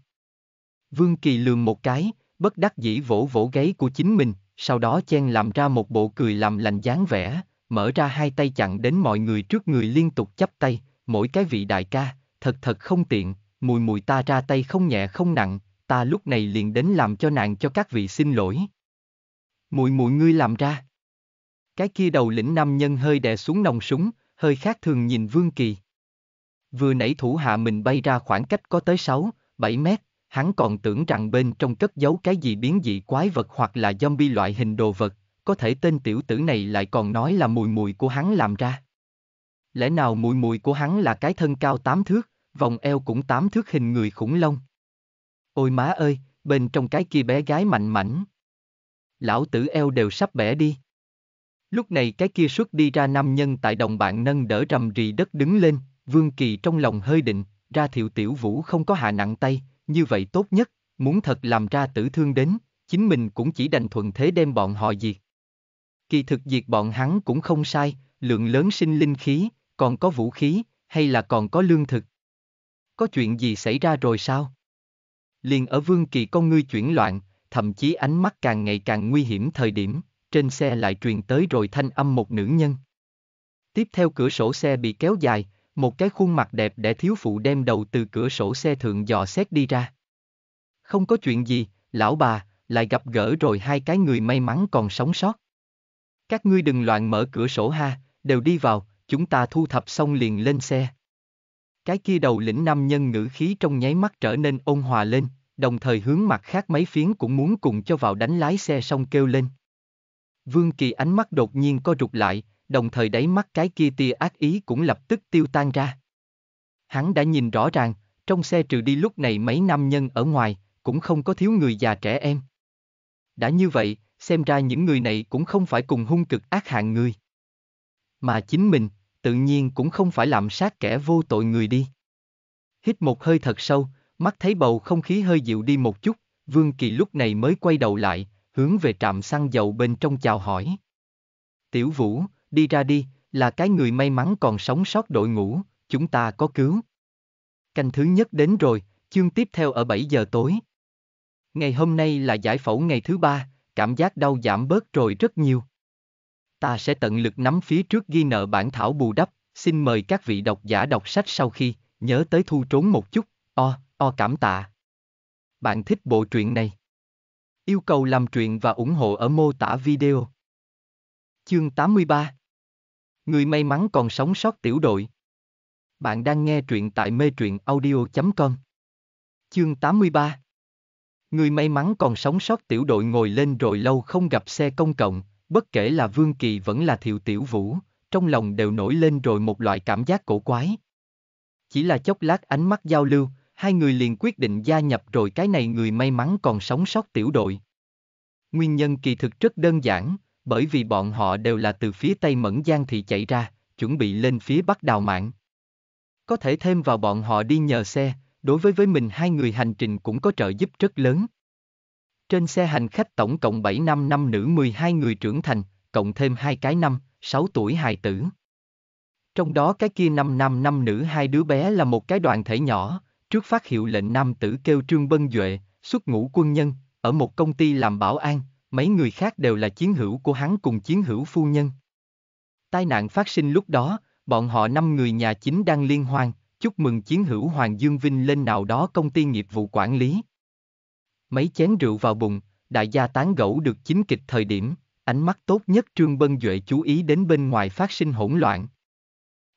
Vương Kỳ lườm một cái, bất đắc dĩ vỗ vỗ gáy của chính mình, sau đó chen làm ra một bộ cười làm lành dáng vẻ, mở ra hai tay chặn đến mọi người trước người liên tục chắp tay, mỗi cái vị đại ca, thật thật không tiện, mùi mùi ta ra tay không nhẹ không nặng, ta lúc này liền đến làm cho nạn cho các vị xin lỗi. Mùi mùi ngươi làm ra. Cái kia đầu lĩnh nam nhân hơi đè xuống nòng súng, hơi khác thường nhìn Vương Kỳ. Vừa nãy thủ hạ mình bay ra khoảng cách có tới 6, 7 mét, hắn còn tưởng rằng bên trong cất giấu cái gì biến dị quái vật hoặc là zombie loại hình đồ vật, có thể tên tiểu tử này lại còn nói là mùi mùi của hắn làm ra. Lẽ nào mùi mùi của hắn là cái thân cao 8 thước, vòng eo cũng 8 thước hình người khủng long. Ôi má ơi, bên trong cái kia bé gái mạnh mảnh. Lão tử eo đều sắp bẻ đi. Lúc này cái kia xuất đi ra nam nhân tại đồng bạn nâng đỡ rầm rì đất đứng lên, Vương Kỳ trong lòng hơi định, ra thiệu tiểu vũ không có hạ nặng tay, như vậy tốt nhất, muốn thật làm ra tử thương đến, chính mình cũng chỉ đành thuận thế đem bọn họ diệt. Kỳ thực diệt bọn hắn cũng không sai, lượng lớn sinh linh khí, còn có vũ khí, hay là còn có lương thực. Có chuyện gì xảy ra rồi sao? Liền ở Vương Kỳ con ngươi chuyển loạn, thậm chí ánh mắt càng ngày càng nguy hiểm thời điểm, trên xe lại truyền tới rồi thanh âm một nữ nhân. Tiếp theo cửa sổ xe bị kéo dài, một cái khuôn mặt đẹp để thiếu phụ đem đầu từ cửa sổ xe thượng dò xét đi ra. Không có chuyện gì, lão bà, lại gặp gỡ rồi hai cái người may mắn còn sống sót. Các ngươi đừng loạn mở cửa sổ ha, đều đi vào, chúng ta thu thập xong liền lên xe. Cái kia đầu lĩnh nam nhân ngữ khí trong nháy mắt trở nên ôn hòa lên, đồng thời hướng mặt khác mấy phiến cũng muốn cùng cho vào đánh lái xe xong kêu lên. Vương Kỳ ánh mắt đột nhiên co rụt lại, đồng thời đáy mắt cái kia tia ác ý cũng lập tức tiêu tan ra. Hắn đã nhìn rõ ràng, trong xe trừ đi lúc này mấy nam nhân ở ngoài, cũng không có thiếu người già trẻ em. Đã như vậy, xem ra những người này cũng không phải cùng hung cực ác hạng người. Mà chính mình, tự nhiên cũng không phải làm sát kẻ vô tội người đi. Hít một hơi thật sâu, mắt thấy bầu không khí hơi dịu đi một chút, Vương Kỳ lúc này mới quay đầu lại, hướng về trạm xăng dầu bên trong chào hỏi. Tiểu Vũ, đi ra đi, là cái người may mắn còn sống sót đội ngũ, chúng ta có cứu. Canh thứ nhất đến rồi, chương tiếp theo ở 7 giờ tối. Ngày hôm nay là giải phẫu ngày thứ ba, cảm giác đau giảm bớt rồi rất nhiều. Ta sẽ tận lực nắm phía trước ghi nợ bản thảo bù đắp, xin mời các vị độc giả đọc sách sau khi, nhớ tới thu trốn một chút, o, o cảm tạ. Bạn thích bộ truyện này? Yêu cầu làm truyện và ủng hộ ở mô tả video. Chương 83 Người may mắn còn sống sót tiểu đội Bạn đang nghe truyện tại mê truyện audio.com Chương 83 Người may mắn còn sống sót tiểu đội ngồi lên rồi lâu không gặp xe công cộng, bất kể là Vương Kỳ vẫn là Thiệu Tiểu Vũ, trong lòng đều nổi lên rồi một loại cảm giác cổ quái. Chỉ là chốc lát ánh mắt giao lưu, hai người liền quyết định gia nhập rồi cái này người may mắn còn sống sót tiểu đội. Nguyên nhân kỳ thực rất đơn giản, bởi vì bọn họ đều là từ phía Tây Mẫn Giang thị chạy ra, chuẩn bị lên phía Bắc đào mạng. Có thể thêm vào bọn họ đi nhờ xe, đối với với mình hai người hành trình cũng có trợ giúp rất lớn. Trên xe hành khách tổng cộng 7 năm năm nữ 12 người trưởng thành, cộng thêm hai cái năm, 6 tuổi hài tử. Trong đó cái kia năm năm năm nữ hai đứa bé là một cái đoàn thể nhỏ, trước phát hiệu lệnh nam tử kêu Trương Bân Duệ, xuất ngũ quân nhân, ở một công ty làm bảo an, mấy người khác đều là chiến hữu của hắn cùng chiến hữu phu nhân. Tai nạn phát sinh lúc đó, bọn họ năm người nhà chính đang liên hoan, chúc mừng chiến hữu Hoàng Dương Vinh lên nào đó công ty nghiệp vụ quản lý. Mấy chén rượu vào bụng, đại gia tán gẫu được chính kịch thời điểm, ánh mắt tốt nhất Trương Bân Duệ chú ý đến bên ngoài phát sinh hỗn loạn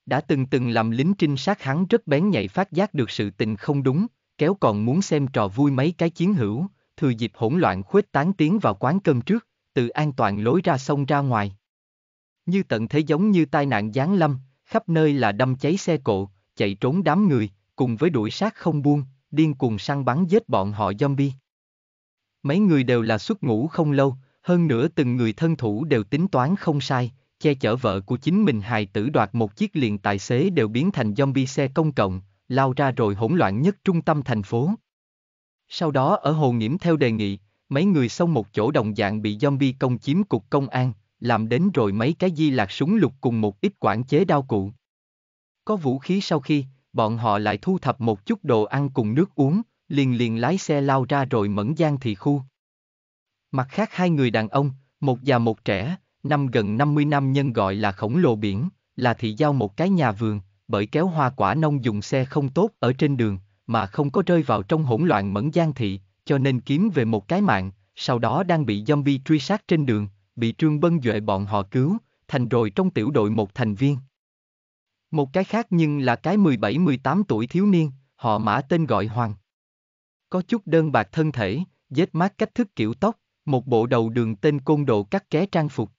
đã từng từng làm lính trinh sát hắn rất bén nhạy phát giác được sự tình không đúng, kéo còn muốn xem trò vui mấy cái chiến hữu, thừa dịp hỗn loạn khuếch tán tiếng vào quán cơm trước, từ an toàn lối ra sông ra ngoài. Như tận thế giống như tai nạn giáng lâm, khắp nơi là đâm cháy xe cộ, chạy trốn đám người, cùng với đuổi sát không buông, điên cuồng săn bắn giết bọn họ zombie. Mấy người đều là xuất ngũ không lâu, hơn nữa từng người thân thủ đều tính toán không sai, che chở vợ của chính mình hài tử đoạt một chiếc liền tài xế đều biến thành zombie xe công cộng, lao ra rồi hỗn loạn nhất trung tâm thành phố. Sau đó ở Hồ Nghiễm theo đề nghị, mấy người xông một chỗ đồng dạng bị zombie công chiếm cục công an, làm đến rồi mấy cái di lạc súng lục cùng một ít quản chế đao cụ. Có vũ khí sau khi, bọn họ lại thu thập một chút đồ ăn cùng nước uống, liền liền lái xe lao ra rồi mẫn gian thị khu. Mặt khác hai người đàn ông, một già một trẻ, năm gần 50 năm nhân gọi là khổng lồ biển, là thị giao một cái nhà vườn, bởi kéo hoa quả nông dùng xe không tốt ở trên đường, mà không có rơi vào trong hỗn loạn mẫn gian thị, cho nên kiếm về một cái mạng, sau đó đang bị zombie truy sát trên đường, bị Trương Bân Duệ bọn họ cứu, thành rồi trong tiểu đội một thành viên. Một cái khác nhưng là cái 17-18 tuổi thiếu niên, họ mã tên gọi Hoàng. Có chút đơn bạc thân thể, vết mát cách thức kiểu tóc, một bộ đầu đường tên côn đồ cắt ké trang phục,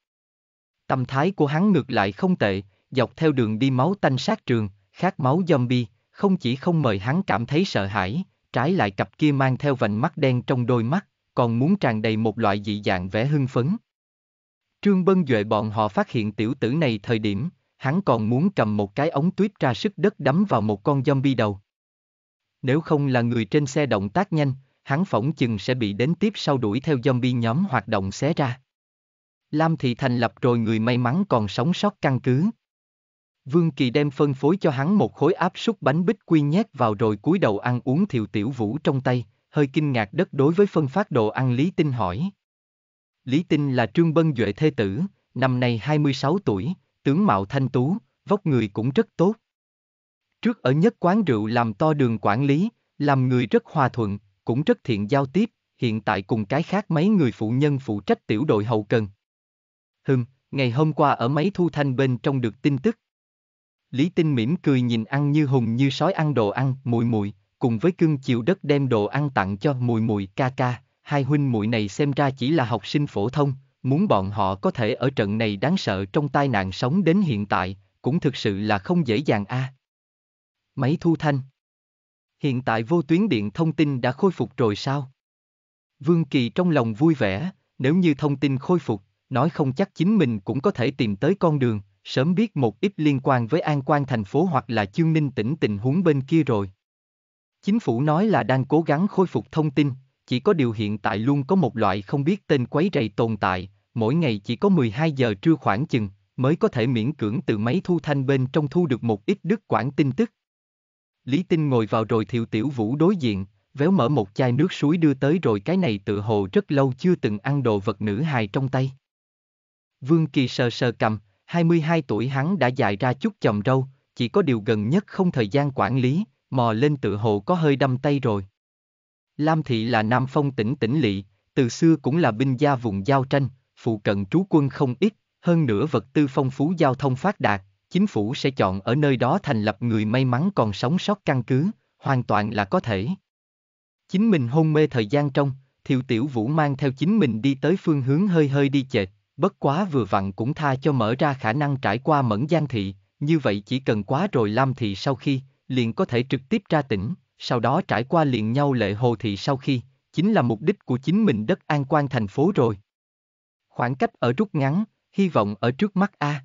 Tâm thái của hắn ngược lại không tệ, dọc theo đường đi máu tanh sát trường, khát máu zombie, không chỉ không mời hắn cảm thấy sợ hãi, trái lại cặp kia mang theo vành mắt đen trong đôi mắt, còn muốn tràn đầy một loại dị dạng vẻ hưng phấn. Trương Bân Duệ bọn họ phát hiện tiểu tử này thời điểm, hắn còn muốn cầm một cái ống tuyết ra sức đất đấm vào một con zombie đầu. Nếu không là người trên xe động tác nhanh, hắn phỏng chừng sẽ bị đến tiếp sau đuổi theo zombie nhóm hoạt động xé ra. Lam Thị thành lập rồi người may mắn còn sống sót căn cứ. Vương Kỳ đem phân phối cho hắn một khối áp súc bánh bích quy nhét vào rồi cúi đầu ăn uống thiều tiểu vũ trong tay, hơi kinh ngạc đất đối với phân phát đồ ăn Lý Tinh hỏi. Lý Tinh là Trương Bân Duệ Thê Tử, năm nay 26 tuổi, tướng mạo thanh tú, vóc người cũng rất tốt. Trước ở nhất quán rượu làm to đường quản lý, làm người rất hòa thuận, cũng rất thiện giao tiếp, hiện tại cùng cái khác mấy người phụ nhân phụ trách tiểu đội hậu cần, Hừm, ngày hôm qua ở máy thu thanh bên trong được tin tức. Lý Tinh mỉm cười nhìn ăn như hùng như sói ăn đồ ăn, mùi mùi, cùng với cương chịu đất đem đồ ăn tặng cho mùi mùi ca ca, hai huynh Mùi này xem ra chỉ là học sinh phổ thông, muốn bọn họ có thể ở trận này đáng sợ trong tai nạn sống đến hiện tại, cũng thực sự là không dễ dàng a. À. Máy thu thanh Hiện tại vô tuyến điện thông tin đã khôi phục rồi sao? Vương Kỳ trong lòng vui vẻ, nếu như thông tin khôi phục, nói không chắc chính mình cũng có thể tìm tới con đường, sớm biết một ít liên quan với an quan thành phố hoặc là chương ninh tỉnh tình huống bên kia rồi. Chính phủ nói là đang cố gắng khôi phục thông tin, chỉ có điều hiện tại luôn có một loại không biết tên quấy rầy tồn tại, mỗi ngày chỉ có 12 giờ trưa khoảng chừng, mới có thể miễn cưỡng từ máy thu thanh bên trong thu được một ít đứt quãng tin tức. Lý Tinh ngồi vào rồi thiệu tiểu vũ đối diện, véo mở một chai nước suối đưa tới rồi cái này tự hồ rất lâu chưa từng ăn đồ vật nữ hài trong tay. Vương Kỳ sờ sờ cầm, 22 tuổi hắn đã dài ra chút chồng râu, chỉ có điều gần nhất không thời gian quản lý, mò lên tự hồ có hơi đâm tay rồi. Lam Thị là Nam Phong tỉnh tỉnh lỵ, từ xưa cũng là binh gia vùng giao tranh, phụ cận trú quân không ít, hơn nữa vật tư phong phú giao thông phát đạt, chính phủ sẽ chọn ở nơi đó thành lập người may mắn còn sống sót căn cứ, hoàn toàn là có thể. Chính mình hôn mê thời gian trong, Thiệu Tiểu Vũ mang theo chính mình đi tới phương hướng hơi hơi đi chệch, Bất quá vừa vặn cũng tha cho mở ra khả năng trải qua mẫn gian thị, như vậy chỉ cần quá rồi Lam thị sau khi, liền có thể trực tiếp ra tỉnh, sau đó trải qua liền nhau lệ hồ thị sau khi, chính là mục đích của chính mình đất an quan thành phố rồi. Khoảng cách ở rút ngắn, hy vọng ở trước mắt A.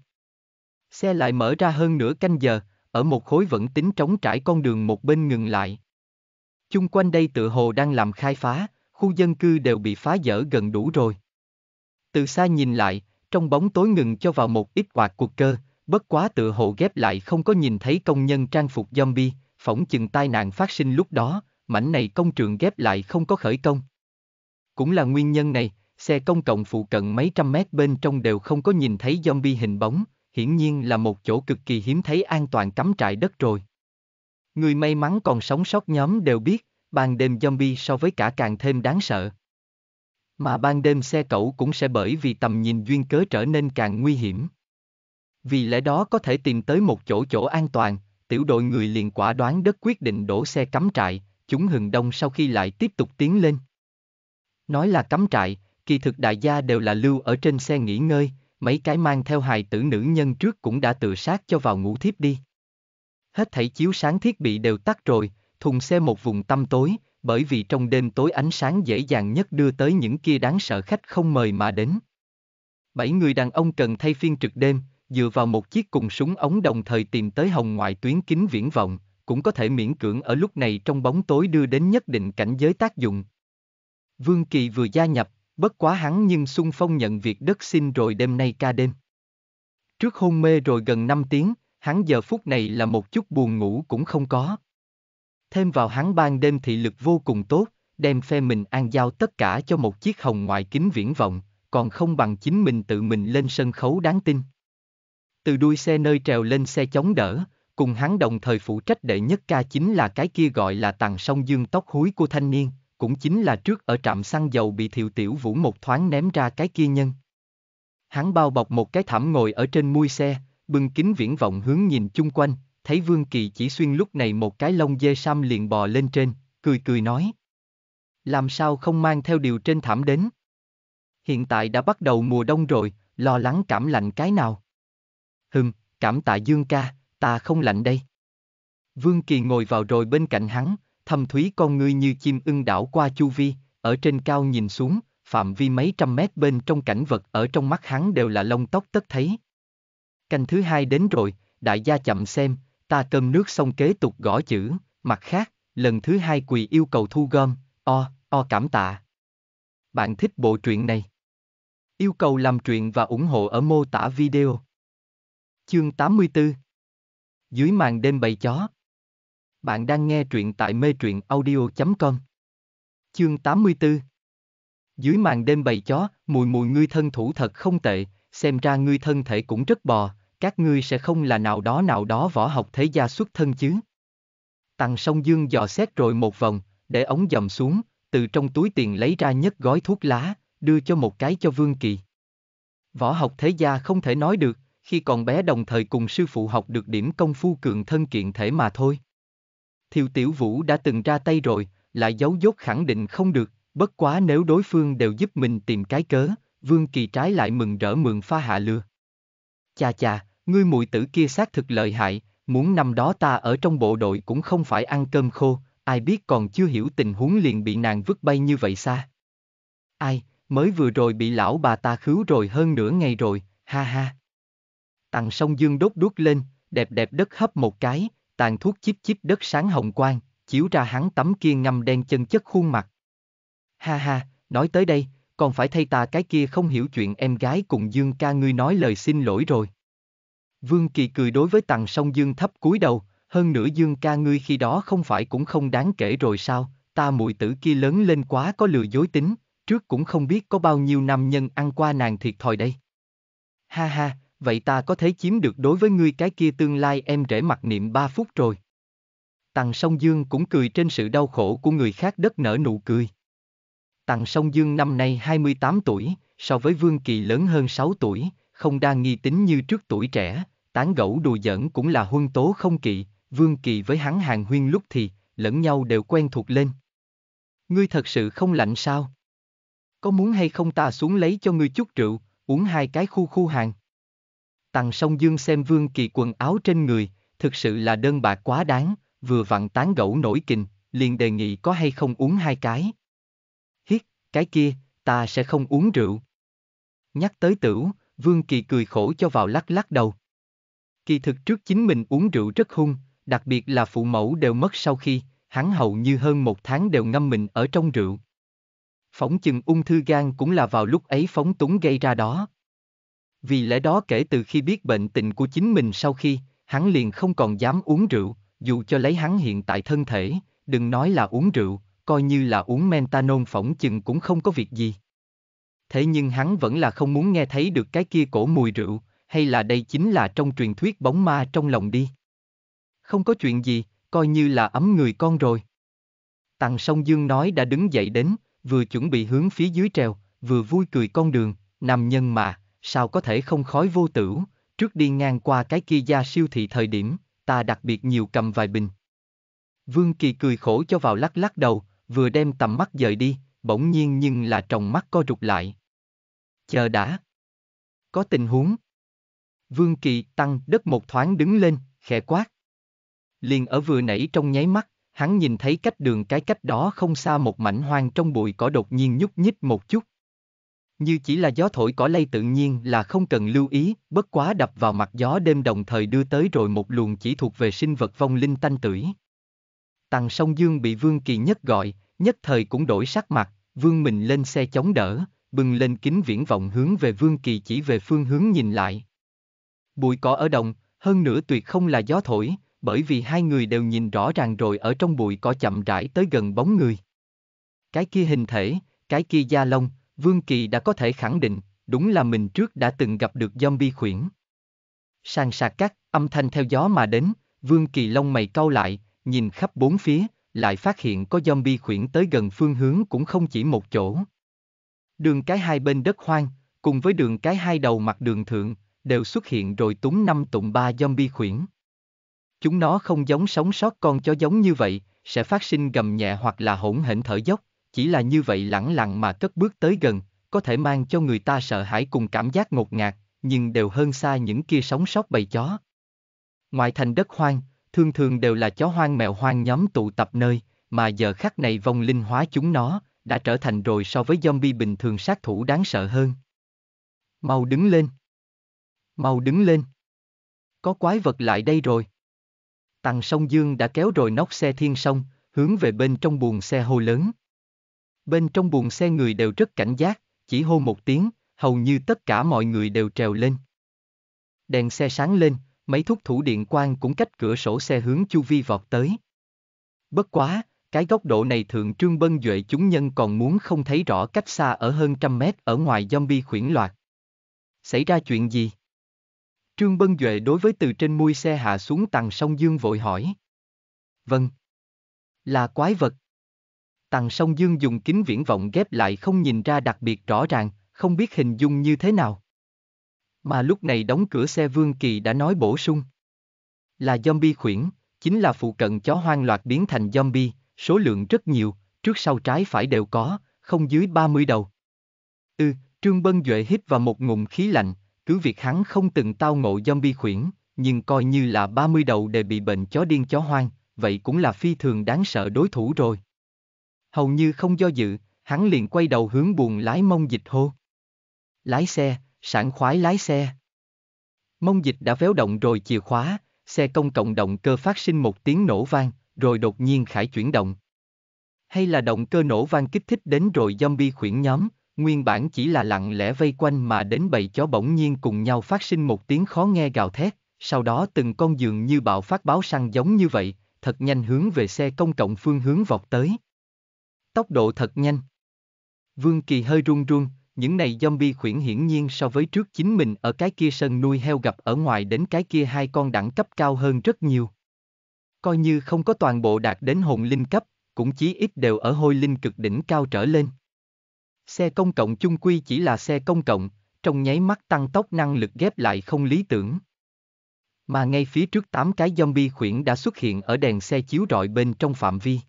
Xe lại mở ra hơn nửa canh giờ, ở một khối vẫn tính trống trải con đường một bên ngừng lại. Chung quanh đây tự hồ đang làm khai phá, khu dân cư đều bị phá dỡ gần đủ rồi. Từ xa nhìn lại, trong bóng tối ngừng cho vào một ít quạt cuộc cơ, bất quá tựa hộ ghép lại không có nhìn thấy công nhân trang phục zombie, phỏng chừng tai nạn phát sinh lúc đó, mảnh này công trường ghép lại không có khởi công. Cũng là nguyên nhân này, xe công cộng phụ cận mấy trăm mét bên trong đều không có nhìn thấy zombie hình bóng, hiển nhiên là một chỗ cực kỳ hiếm thấy an toàn cắm trại đất rồi. Người may mắn còn sống sót nhóm đều biết, ban đêm zombie so với cả càng thêm đáng sợ. Mà ban đêm xe cẩu cũng sẽ bởi vì tầm nhìn duyên cớ trở nên càng nguy hiểm. Vì lẽ đó có thể tìm tới một chỗ chỗ an toàn, tiểu đội người liền quả đoán đất quyết định đổ xe cắm trại, chúng hừng đông sau khi lại tiếp tục tiến lên. Nói là cắm trại, kỳ thực đại gia đều là lưu ở trên xe nghỉ ngơi, mấy cái mang theo hài tử nữ nhân trước cũng đã tự sát cho vào ngủ thiếp đi. Hết thảy chiếu sáng thiết bị đều tắt rồi, thùng xe một vùng tăm tối, bởi vì trong đêm tối ánh sáng dễ dàng nhất đưa tới những kia đáng sợ khách không mời mà đến. Bảy người đàn ông cần thay phiên trực đêm, dựa vào một chiếc cùng súng ống đồng thời tìm tới hồng ngoại tuyến kính viễn vọng, cũng có thể miễn cưỡng ở lúc này trong bóng tối đưa đến nhất định cảnh giới tác dụng. Vương Kỳ vừa gia nhập, bất quá hắn nhưng xung phong nhận việc đất xin rồi đêm nay ca đêm. Trước hôn mê rồi gần 5 tiếng, hắn giờ phút này là một chút buồn ngủ cũng không có thêm vào hắn ban đêm thị lực vô cùng tốt, đem phe mình an giao tất cả cho một chiếc hồng ngoại kính viễn vọng, còn không bằng chính mình tự mình lên sân khấu đáng tin. Từ đuôi xe nơi trèo lên xe chống đỡ, cùng hắn đồng thời phụ trách đệ nhất ca chính là cái kia gọi là tàng sông dương tóc húi của thanh niên, cũng chính là trước ở trạm xăng dầu bị thiệu tiểu vũ một thoáng ném ra cái kia nhân. Hắn bao bọc một cái thảm ngồi ở trên mui xe, bưng kính viễn vọng hướng nhìn chung quanh, thấy Vương Kỳ chỉ xuyên lúc này một cái lông dê sam liền bò lên trên, cười cười nói. Làm sao không mang theo điều trên thảm đến? Hiện tại đã bắt đầu mùa đông rồi, lo lắng cảm lạnh cái nào? Hừm, cảm tạ Dương ca, ta không lạnh đây. Vương Kỳ ngồi vào rồi bên cạnh hắn, thầm thúy con ngươi như chim ưng đảo qua chu vi, ở trên cao nhìn xuống, phạm vi mấy trăm mét bên trong cảnh vật ở trong mắt hắn đều là lông tóc tất thấy. Canh thứ hai đến rồi, đại gia chậm xem, ta cơm nước xong kế tục gõ chữ, mặt khác, lần thứ hai quỳ yêu cầu thu gom, o, o cảm tạ. Bạn thích bộ truyện này? Yêu cầu làm truyện và ủng hộ ở mô tả video. Chương 84 Dưới màn đêm bầy chó Bạn đang nghe truyện tại mê truyện audio.com Chương 84 Dưới màn đêm bầy chó, mùi mùi ngươi thân thủ thật không tệ, xem ra ngươi thân thể cũng rất bò, các ngươi sẽ không là nào đó nào đó võ học thế gia xuất thân chứ. Tằng song dương dò xét rồi một vòng, để ống dầm xuống, từ trong túi tiền lấy ra nhất gói thuốc lá, đưa cho một cái cho Vương Kỳ. Võ học thế gia không thể nói được, khi còn bé đồng thời cùng sư phụ học được điểm công phu cường thân kiện thể mà thôi. Thiều Tiểu Vũ đã từng ra tay rồi, lại giấu dốt khẳng định không được, bất quá nếu đối phương đều giúp mình tìm cái cớ, Vương Kỳ trái lại mừng rỡ mượn pha hạ lừa. Chà chà, ngươi muội tử kia xác thực lợi hại, muốn năm đó ta ở trong bộ đội cũng không phải ăn cơm khô, ai biết còn chưa hiểu tình huống liền bị nàng vứt bay như vậy xa. Ai, mới vừa rồi bị lão bà ta khứu rồi hơn nửa ngày rồi, ha ha. Tằng sông dương đốt đuốc lên, đẹp đẹp đất hấp một cái, tàn thuốc chíp chíp đất sáng hồng quang, chiếu ra hắn tấm kia ngâm đen chân chất khuôn mặt. Ha ha, nói tới đây, còn phải thay ta cái kia không hiểu chuyện em gái cùng Dương ca ngươi nói lời xin lỗi rồi. Vương Kỳ cười đối với Tằng Song Dương thấp cúi đầu, hơn nữa Dương ca ngươi khi đó không phải cũng không đáng kể rồi sao, ta muội tử kia lớn lên quá có lừa dối tính, trước cũng không biết có bao nhiêu nam nhân ăn qua nàng thiệt thòi đây. Ha ha, vậy ta có thể chiếm được đối với ngươi cái kia tương lai em rể mặt niệm ba phút rồi. Tằng Song Dương cũng cười trên sự đau khổ của người khác đất nở nụ cười. Tằng Song Dương năm nay 28 tuổi, so với Vương Kỳ lớn hơn 6 tuổi, không đa nghi tính như trước tuổi trẻ, Tán gẫu đùa giỡn cũng là huân tố không kỵ, Vương Kỳ với hắn hàng huyên lúc thì, lẫn nhau đều quen thuộc lên. Ngươi thật sự không lạnh sao? Có muốn hay không ta xuống lấy cho ngươi chút rượu, uống hai cái khu khu hàng? Tằng song dương xem Vương Kỳ quần áo trên người, thực sự là đơn bạc quá đáng, vừa vặn tán gẫu nổi kình, liền đề nghị có hay không uống hai cái. Hiết, cái kia, ta sẽ không uống rượu. Nhắc tới tửu, Vương Kỳ cười khổ cho vào lắc lắc đầu. Kỳ thực trước chính mình uống rượu rất hung, đặc biệt là phụ mẫu đều mất sau khi, hắn hầu như hơn một tháng đều ngâm mình ở trong rượu. Phóng chừng ung thư gan cũng là vào lúc ấy phóng túng gây ra đó. Vì lẽ đó kể từ khi biết bệnh tình của chính mình sau khi, hắn liền không còn dám uống rượu, dù cho lấy hắn hiện tại thân thể, đừng nói là uống rượu, coi như là uống mentanon phỏng chừng cũng không có việc gì. Thế nhưng hắn vẫn là không muốn nghe thấy được cái kia cổ mùi rượu, hay là đây chính là trong truyền thuyết bóng ma trong lòng đi? Không có chuyện gì, coi như là ấm người con rồi. Tằng song dương nói đã đứng dậy đến, vừa chuẩn bị hướng phía dưới trèo, vừa vui cười con đường, nam nhân mà, sao có thể không khói vô tử, trước đi ngang qua cái kia gia siêu thị thời điểm, ta đặc biệt nhiều cầm vài bình. Vương Kỳ cười khổ cho vào lắc lắc đầu, vừa đem tầm mắt dời đi, bỗng nhiên nhưng là tròng mắt co rụt lại. Chờ đã. Có tình huống. Vương Kỳ tăng đất một thoáng đứng lên, khẽ quát. Liền ở vừa nãy trong nháy mắt, hắn nhìn thấy cách đường cái cách đó không xa một mảnh hoang trong bụi cỏ đột nhiên nhúc nhích một chút. Như chỉ là gió thổi cỏ lây tự nhiên là không cần lưu ý, bất quá đập vào mặt gió đêm đồng thời đưa tới rồi một luồng chỉ thuộc về sinh vật vong linh tanh tưởi. Tằng sông Dương bị Vương Kỳ nhất gọi, nhất thời cũng đổi sắc mặt, Vương mình lên xe chống đỡ, bừng lên kính viễn vọng hướng về Vương Kỳ chỉ về phương hướng nhìn lại, Bụi cỏ ở đồng, hơn nữa tuyệt không là gió thổi, bởi vì hai người đều nhìn rõ ràng rồi ở trong bụi cỏ chậm rãi tới gần bóng người. Cái kia hình thể, cái kia da lông, Vương Kỳ đã có thể khẳng định, đúng là mình trước đã từng gặp được zombie khuyển. Sàn sạc cắt, âm thanh theo gió mà đến, Vương Kỳ lông mày cau lại, nhìn khắp bốn phía, lại phát hiện có zombie khuyển tới gần phương hướng cũng không chỉ một chỗ. Đường cái hai bên đất hoang, cùng với đường cái hai đầu mặt đường thượng, đều xuất hiện rồi túng năm tụng ba zombie khuyển. Chúng nó không giống sống sót con chó giống như vậy, sẽ phát sinh gầm nhẹ hoặc là hỗn hển thở dốc, chỉ là như vậy lẳng lặng mà cất bước tới gần, có thể mang cho người ta sợ hãi cùng cảm giác ngột ngạt, nhưng đều hơn xa những kia sống sót bầy chó. Ngoại thành đất hoang, thường thường đều là chó hoang mèo hoang nhóm tụ tập nơi, mà giờ khắc này vong linh hóa chúng nó, đã trở thành rồi so với zombie bình thường sát thủ đáng sợ hơn. Mau đứng lên! mau đứng lên. Có quái vật lại đây rồi. Tằng sông Dương đã kéo rồi nóc xe thiên sông, hướng về bên trong buồng xe hô lớn. Bên trong buồng xe người đều rất cảnh giác, chỉ hô một tiếng, hầu như tất cả mọi người đều trèo lên. Đèn xe sáng lên, mấy thúc thủ điện quang cũng cách cửa sổ xe hướng chu vi vọt tới. Bất quá, cái góc độ này thượng trương bân duệ chúng nhân còn muốn không thấy rõ cách xa ở hơn trăm mét ở ngoài zombie khuyển loạt. Xảy ra chuyện gì? Trương Bân Duệ đối với từ trên mui xe hạ xuống tầng sông Dương vội hỏi. Vâng. Là quái vật. Tầng sông Dương dùng kính viễn vọng ghép lại không nhìn ra đặc biệt rõ ràng, không biết hình dung như thế nào. Mà lúc này đóng cửa xe Vương Kỳ đã nói bổ sung. Là zombie khuyển, chính là phụ cận chó hoang loạt biến thành zombie, số lượng rất nhiều, trước sau trái phải đều có, không dưới 30 đầu. Ừ, Trương Bân Duệ hít vào một ngụm khí lạnh, cứ việc hắn không từng tao ngộ zombie khuyển, nhưng coi như là 30 đầu đều bị bệnh chó điên chó hoang, vậy cũng là phi thường đáng sợ đối thủ rồi. Hầu như không do dự, hắn liền quay đầu hướng buồn lái mông dịch hô. Lái xe, sảng khoái lái xe. Mông dịch đã véo động rồi chìa khóa, xe công cộng động cơ phát sinh một tiếng nổ vang, rồi đột nhiên khải chuyển động. Hay là động cơ nổ vang kích thích đến rồi zombie khuyển nhóm, nguyên bản chỉ là lặng lẽ vây quanh mà đến bầy chó bỗng nhiên cùng nhau phát sinh một tiếng khó nghe gào thét, sau đó từng con dường như bạo phát báo săn giống như vậy, thật nhanh hướng về xe công cộng phương hướng vọt tới. Tốc độ thật nhanh. Vương Kỳ hơi run run, những này zombie khuyển hiển nhiên so với trước chính mình ở cái kia sân nuôi heo gặp ở ngoài đến cái kia hai con đẳng cấp cao hơn rất nhiều. Coi như không có toàn bộ đạt đến hồn linh cấp, cũng chí ít đều ở hôi linh cực đỉnh cao trở lên. Xe công cộng chung quy chỉ là xe công cộng, trong nháy mắt tăng tốc năng lực ghép lại không lý tưởng. Mà ngay phía trước tám cái zombie khuyển đã xuất hiện ở đèn xe chiếu rọi bên trong phạm vi.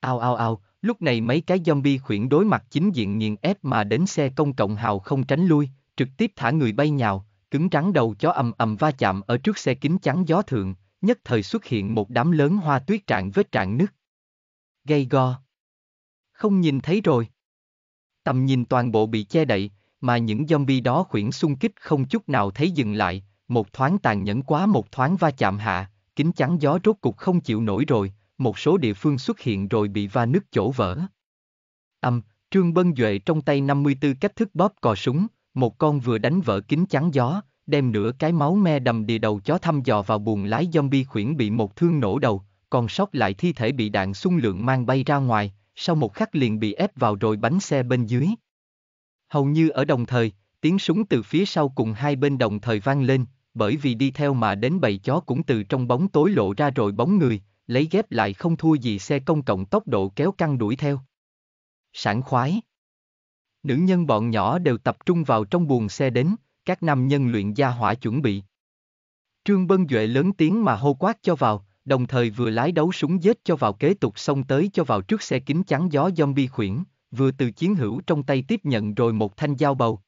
Ao ao ao, lúc này mấy cái zombie khuyển đối mặt chính diện nghiền ép mà đến xe công cộng hào không tránh lui, trực tiếp thả người bay nhào, cứng trắng đầu chó ầm ầm va chạm ở trước xe kính chắn gió thượng, nhất thời xuất hiện một đám lớn hoa tuyết trạng vết trạng nứt. Gây go. Không nhìn thấy rồi. Tầm nhìn toàn bộ bị che đậy, mà những zombie đó khuyển xung kích không chút nào thấy dừng lại, một thoáng tàn nhẫn quá một thoáng va chạm hạ, kính chắn gió rốt cục không chịu nổi rồi, một số địa phương xuất hiện rồi bị va nước chỗ vỡ. Âm, Trương Bân Duệ trong tay 54 cách thức bóp cò súng, một con vừa đánh vỡ kính chắn gió, đem nửa cái máu me đầm đìa đầu chó thăm dò vào buồng lái zombie khuyển bị một thương nổ đầu, còn sót lại thi thể bị đạn xung lượng mang bay ra ngoài, sau một khắc liền bị ép vào rồi bánh xe bên dưới. Hầu như ở đồng thời, tiếng súng từ phía sau cùng hai bên đồng thời vang lên, bởi vì đi theo mà đến bầy chó cũng từ trong bóng tối lộ ra rồi bóng người, lấy ghép lại không thua gì xe công cộng tốc độ kéo căng đuổi theo. Sảng khoái. Nữ nhân bọn nhỏ đều tập trung vào trong buồng xe đến, các nam nhân luyện gia hỏa chuẩn bị. Trương Bân Duệ lớn tiếng mà hô quát cho vào, đồng thời vừa lái đấu súng giết cho vào kế tục xông tới cho vào trước xe kính chắn gió zombie khuyển, vừa từ chiến hữu trong tay tiếp nhận rồi một thanh dao bầu.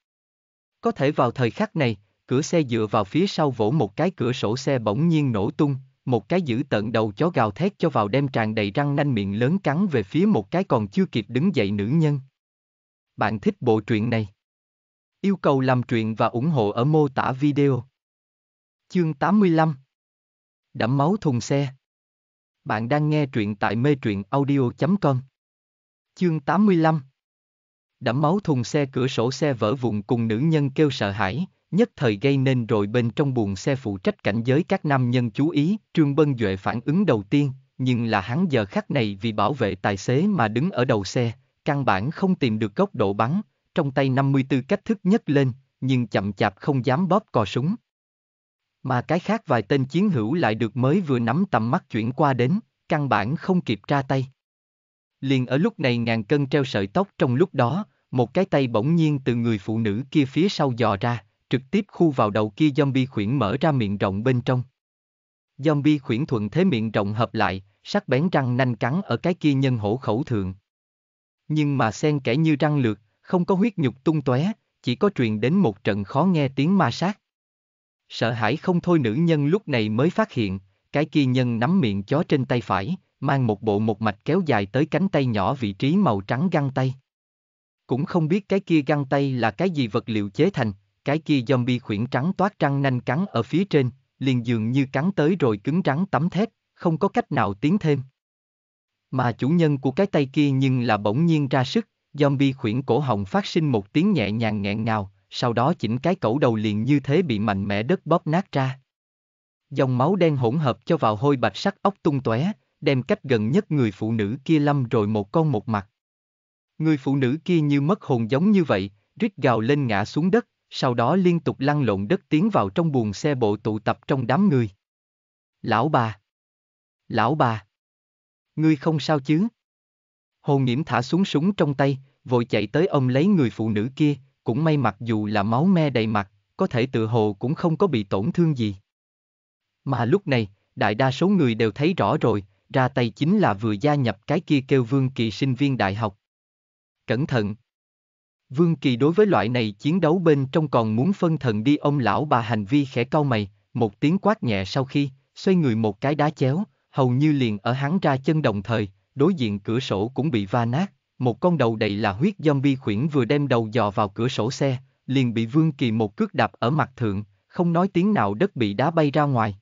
Có thể vào thời khắc này, cửa xe dựa vào phía sau vỗ một cái cửa sổ xe bỗng nhiên nổ tung, một cái giữ tận đầu chó gào thét cho vào đem tràn đầy răng nanh miệng lớn cắn về phía một cái còn chưa kịp đứng dậy nữ nhân. Bạn thích bộ truyện này? Yêu cầu làm truyện và ủng hộ ở mô tả video. Chương 85 đẫm máu thùng xe. Bạn đang nghe truyện tại mê truyện audio.com. Chương 85 Đẫm máu thùng xe cửa sổ xe vỡ vụn cùng nữ nhân kêu sợ hãi, nhất thời gây nên rồi bên trong buồng xe phụ trách cảnh giới các nam nhân chú ý, Trương Bân Duệ phản ứng đầu tiên, nhưng là hắn giờ khắc này vì bảo vệ tài xế mà đứng ở đầu xe, căn bản không tìm được góc độ bắn, trong tay 54 cách thức nhất lên, nhưng chậm chạp không dám bóp cò súng mà cái khác vài tên chiến hữu lại được mới vừa nắm tầm mắt chuyển qua đến, căn bản không kịp ra tay. Liền ở lúc này ngàn cân treo sợi tóc trong lúc đó, một cái tay bỗng nhiên từ người phụ nữ kia phía sau dò ra, trực tiếp khu vào đầu kia zombie khuyển mở ra miệng rộng bên trong. Zombie khuyển thuận thế miệng rộng hợp lại, sắc bén răng nanh cắn ở cái kia nhân hổ khẩu thượng. Nhưng mà sen kẻ như răng lược, không có huyết nhục tung tóe, chỉ có truyền đến một trận khó nghe tiếng ma sát. Sợ hãi không thôi nữ nhân lúc này mới phát hiện, cái kia nhân nắm miệng chó trên tay phải, mang một bộ một mạch kéo dài tới cánh tay nhỏ vị trí màu trắng găng tay. Cũng không biết cái kia găng tay là cái gì vật liệu chế thành, cái kia zombie khuyển trắng toát răng nanh cắn ở phía trên, liền dường như cắn tới rồi cứng trắng tấm thép, không có cách nào tiến thêm. Mà chủ nhân của cái tay kia nhưng là bỗng nhiên ra sức, zombie khuyển cổ họng phát sinh một tiếng nhẹ nhàng nghẹn ngào, sau đó chỉnh cái cẩu đầu liền như thế bị mạnh mẽ đất bóp nát ra. Dòng máu đen hỗn hợp cho vào hôi bạch sắc ốc tung tóe, đem cách gần nhất người phụ nữ kia lâm rồi một con một mặt. Người phụ nữ kia như mất hồn giống như vậy, rít gào lên ngã xuống đất, sau đó liên tục lăn lộn đất tiến vào trong buồng xe bộ tụ tập trong đám người. Lão bà! Lão bà! Ngươi không sao chứ? Hồ Nghiễm thả xuống súng trong tay, vội chạy tới ông lấy người phụ nữ kia, cũng may mặc dù là máu me đầy mặt, có thể tự hồ cũng không có bị tổn thương gì. Mà lúc này, đại đa số người đều thấy rõ rồi, ra tay chính là vừa gia nhập cái kia kêu Vương Kỳ sinh viên đại học. Cẩn thận! Vương Kỳ đối với loại này chiến đấu bên trong còn muốn phân thần đi ông lão bà hành vi khẽ cau mày, một tiếng quát nhẹ sau khi, xoay người một cái đá chéo, hầu như liền ở hắn ra chân đồng thời, đối diện cửa sổ cũng bị va nát. Một con đầu đầy là huyết zombie khuyển vừa đem đầu dò vào cửa sổ xe, liền bị Vương Kỳ một cước đạp ở mặt thượng, không nói tiếng nào đất bị đá bay ra ngoài.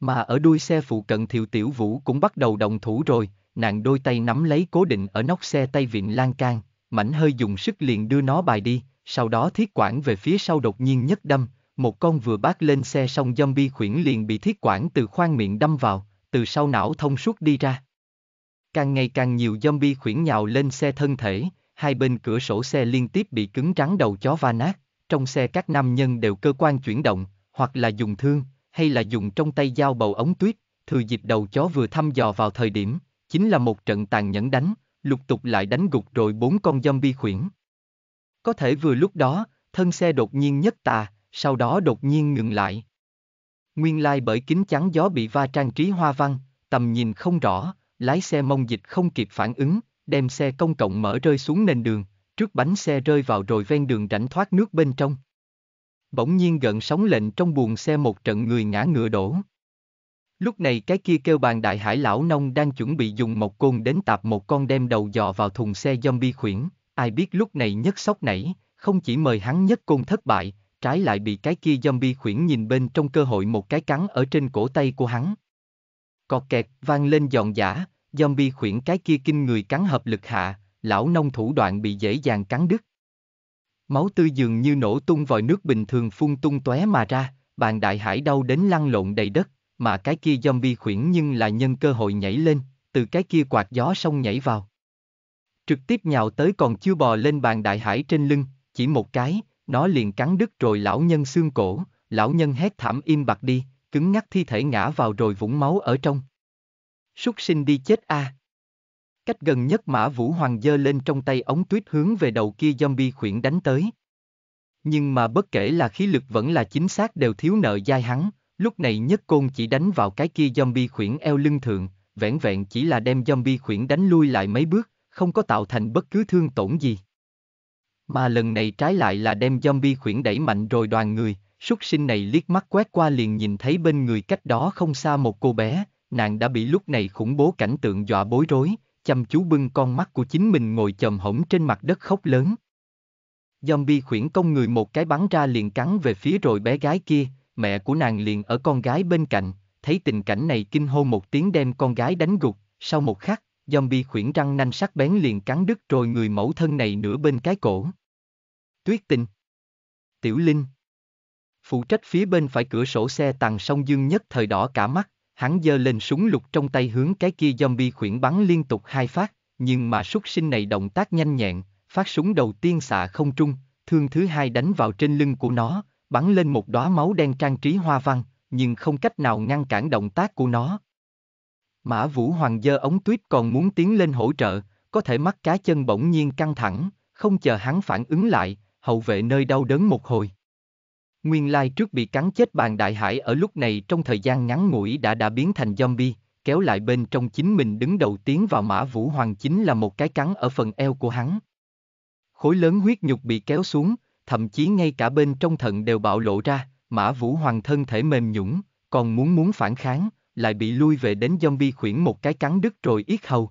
Mà ở đuôi xe phụ cận Thiệu Tiểu Vũ cũng bắt đầu đồng thủ rồi, nàng đôi tay nắm lấy cố định ở nóc xe tay vịn lan can, mảnh hơi dùng sức liền đưa nó bài đi, sau đó thiết quản về phía sau đột nhiên nhất đâm, một con vừa bát lên xe xong zombie khuyển liền bị thiết quản từ khoang miệng đâm vào, từ sau não thông suốt đi ra. Càng ngày càng nhiều zombie khuyển nhào lên xe thân thể, hai bên cửa sổ xe liên tiếp bị cứng trắng đầu chó va nát, trong xe các nam nhân đều cơ quan chuyển động, hoặc là dùng thương, hay là dùng trong tay dao bầu ống tuyết, thừa dịp đầu chó vừa thăm dò vào thời điểm, chính là một trận tàn nhẫn đánh, lục tục lại đánh gục rồi bốn con zombie khuyển. Có thể vừa lúc đó, thân xe đột nhiên nhất tà, sau đó đột nhiên ngừng lại. Nguyên lai like bởi kính chắn gió bị va trang trí hoa văn, tầm nhìn không rõ, lái xe mông dịch không kịp phản ứng, đem xe công cộng mở rơi xuống nền đường, trước bánh xe rơi vào rồi ven đường rãnh thoát nước bên trong. Bỗng nhiên gần sóng lệnh trong buồng xe một trận người ngã ngựa đổ. Lúc này cái kia kêu bàn đại hải lão nông đang chuẩn bị dùng một côn đến tạp một con đem đầu dò vào thùng xe zombie khuyển, ai biết lúc này nhất sốc nảy, không chỉ mời hắn nhất côn thất bại, trái lại bị cái kia zombie khuyển nhìn bên trong cơ hội một cái cắn ở trên cổ tay của hắn. Cọt kẹt vang lên giòn giả, zombie khuyển cái kia kinh người cắn hợp lực hạ, lão nông thủ đoạn bị dễ dàng cắn đứt. Máu tươi dường như nổ tung vòi nước bình thường phun tung tóe mà ra, bàn đại hải đau đến lăn lộn đầy đất, mà cái kia zombie khuyển nhưng là nhân cơ hội nhảy lên, từ cái kia quạt gió sông nhảy vào. Trực tiếp nhào tới còn chưa bò lên bàn đại hải trên lưng, chỉ một cái, nó liền cắn đứt rồi lão nhân xương cổ, lão nhân hét thảm im bặt đi, cứng ngắc thi thể ngã vào rồi vũng máu ở trong. Súc sinh đi chết a. À. Cách gần nhất Mã Vũ Hoàng dơ lên trong tay ống tuyết hướng về đầu kia zombie khuyển đánh tới. Nhưng mà bất kể là khí lực vẫn là chính xác đều thiếu nợ dai hắn, lúc này nhất côn chỉ đánh vào cái kia zombie khuyển eo lưng thượng, vẻn vẹn chỉ là đem zombie khuyển đánh lui lại mấy bước, không có tạo thành bất cứ thương tổn gì. Mà lần này trái lại là đem zombie khuyển đẩy mạnh rồi đoàn người, súc sinh này liếc mắt quét qua liền nhìn thấy bên người cách đó không xa một cô bé, nàng đã bị lúc này khủng bố cảnh tượng dọa bối rối, chăm chú bưng con mắt của chính mình ngồi chầm hổng trên mặt đất khóc lớn. Zombie khuyển công người một cái bắn ra liền cắn về phía rồi bé gái kia, mẹ của nàng liền ở con gái bên cạnh, thấy tình cảnh này kinh hô một tiếng đem con gái đánh gục, sau một khắc, zombie khuyển răng nanh sắc bén liền cắn đứt rồi người mẫu thân này nửa bên cái cổ. Tuyết tình Tiểu Linh phụ trách phía bên phải cửa sổ xe tàng sông dương nhất thời đỏ cả mắt, hắn giơ lên súng lục trong tay hướng cái kia zombie khuyển bắn liên tục hai phát, nhưng mà súc sinh này động tác nhanh nhẹn, phát súng đầu tiên xạ không trung, thương thứ hai đánh vào trên lưng của nó, bắn lên một đóa máu đen trang trí hoa văn, nhưng không cách nào ngăn cản động tác của nó. Mã Vũ Hoàng dơ ống tuyết còn muốn tiến lên hỗ trợ, có thể mắt cá chân bỗng nhiên căng thẳng, không chờ hắn phản ứng lại, hậu vệ nơi đau đớn một hồi. Nguyên lai trước bị cắn chết bàn đại hải ở lúc này trong thời gian ngắn ngủi đã đã biến thành zombie, kéo lại bên trong chính mình đứng đầu tiến vào mã vũ hoàng chính là một cái cắn ở phần eo của hắn. Khối lớn huyết nhục bị kéo xuống, thậm chí ngay cả bên trong thận đều bạo lộ ra, mã vũ hoàng thân thể mềm nhũng, còn muốn muốn phản kháng, lại bị lui về đến zombie khuyển một cái cắn đứt rồi yết hầu.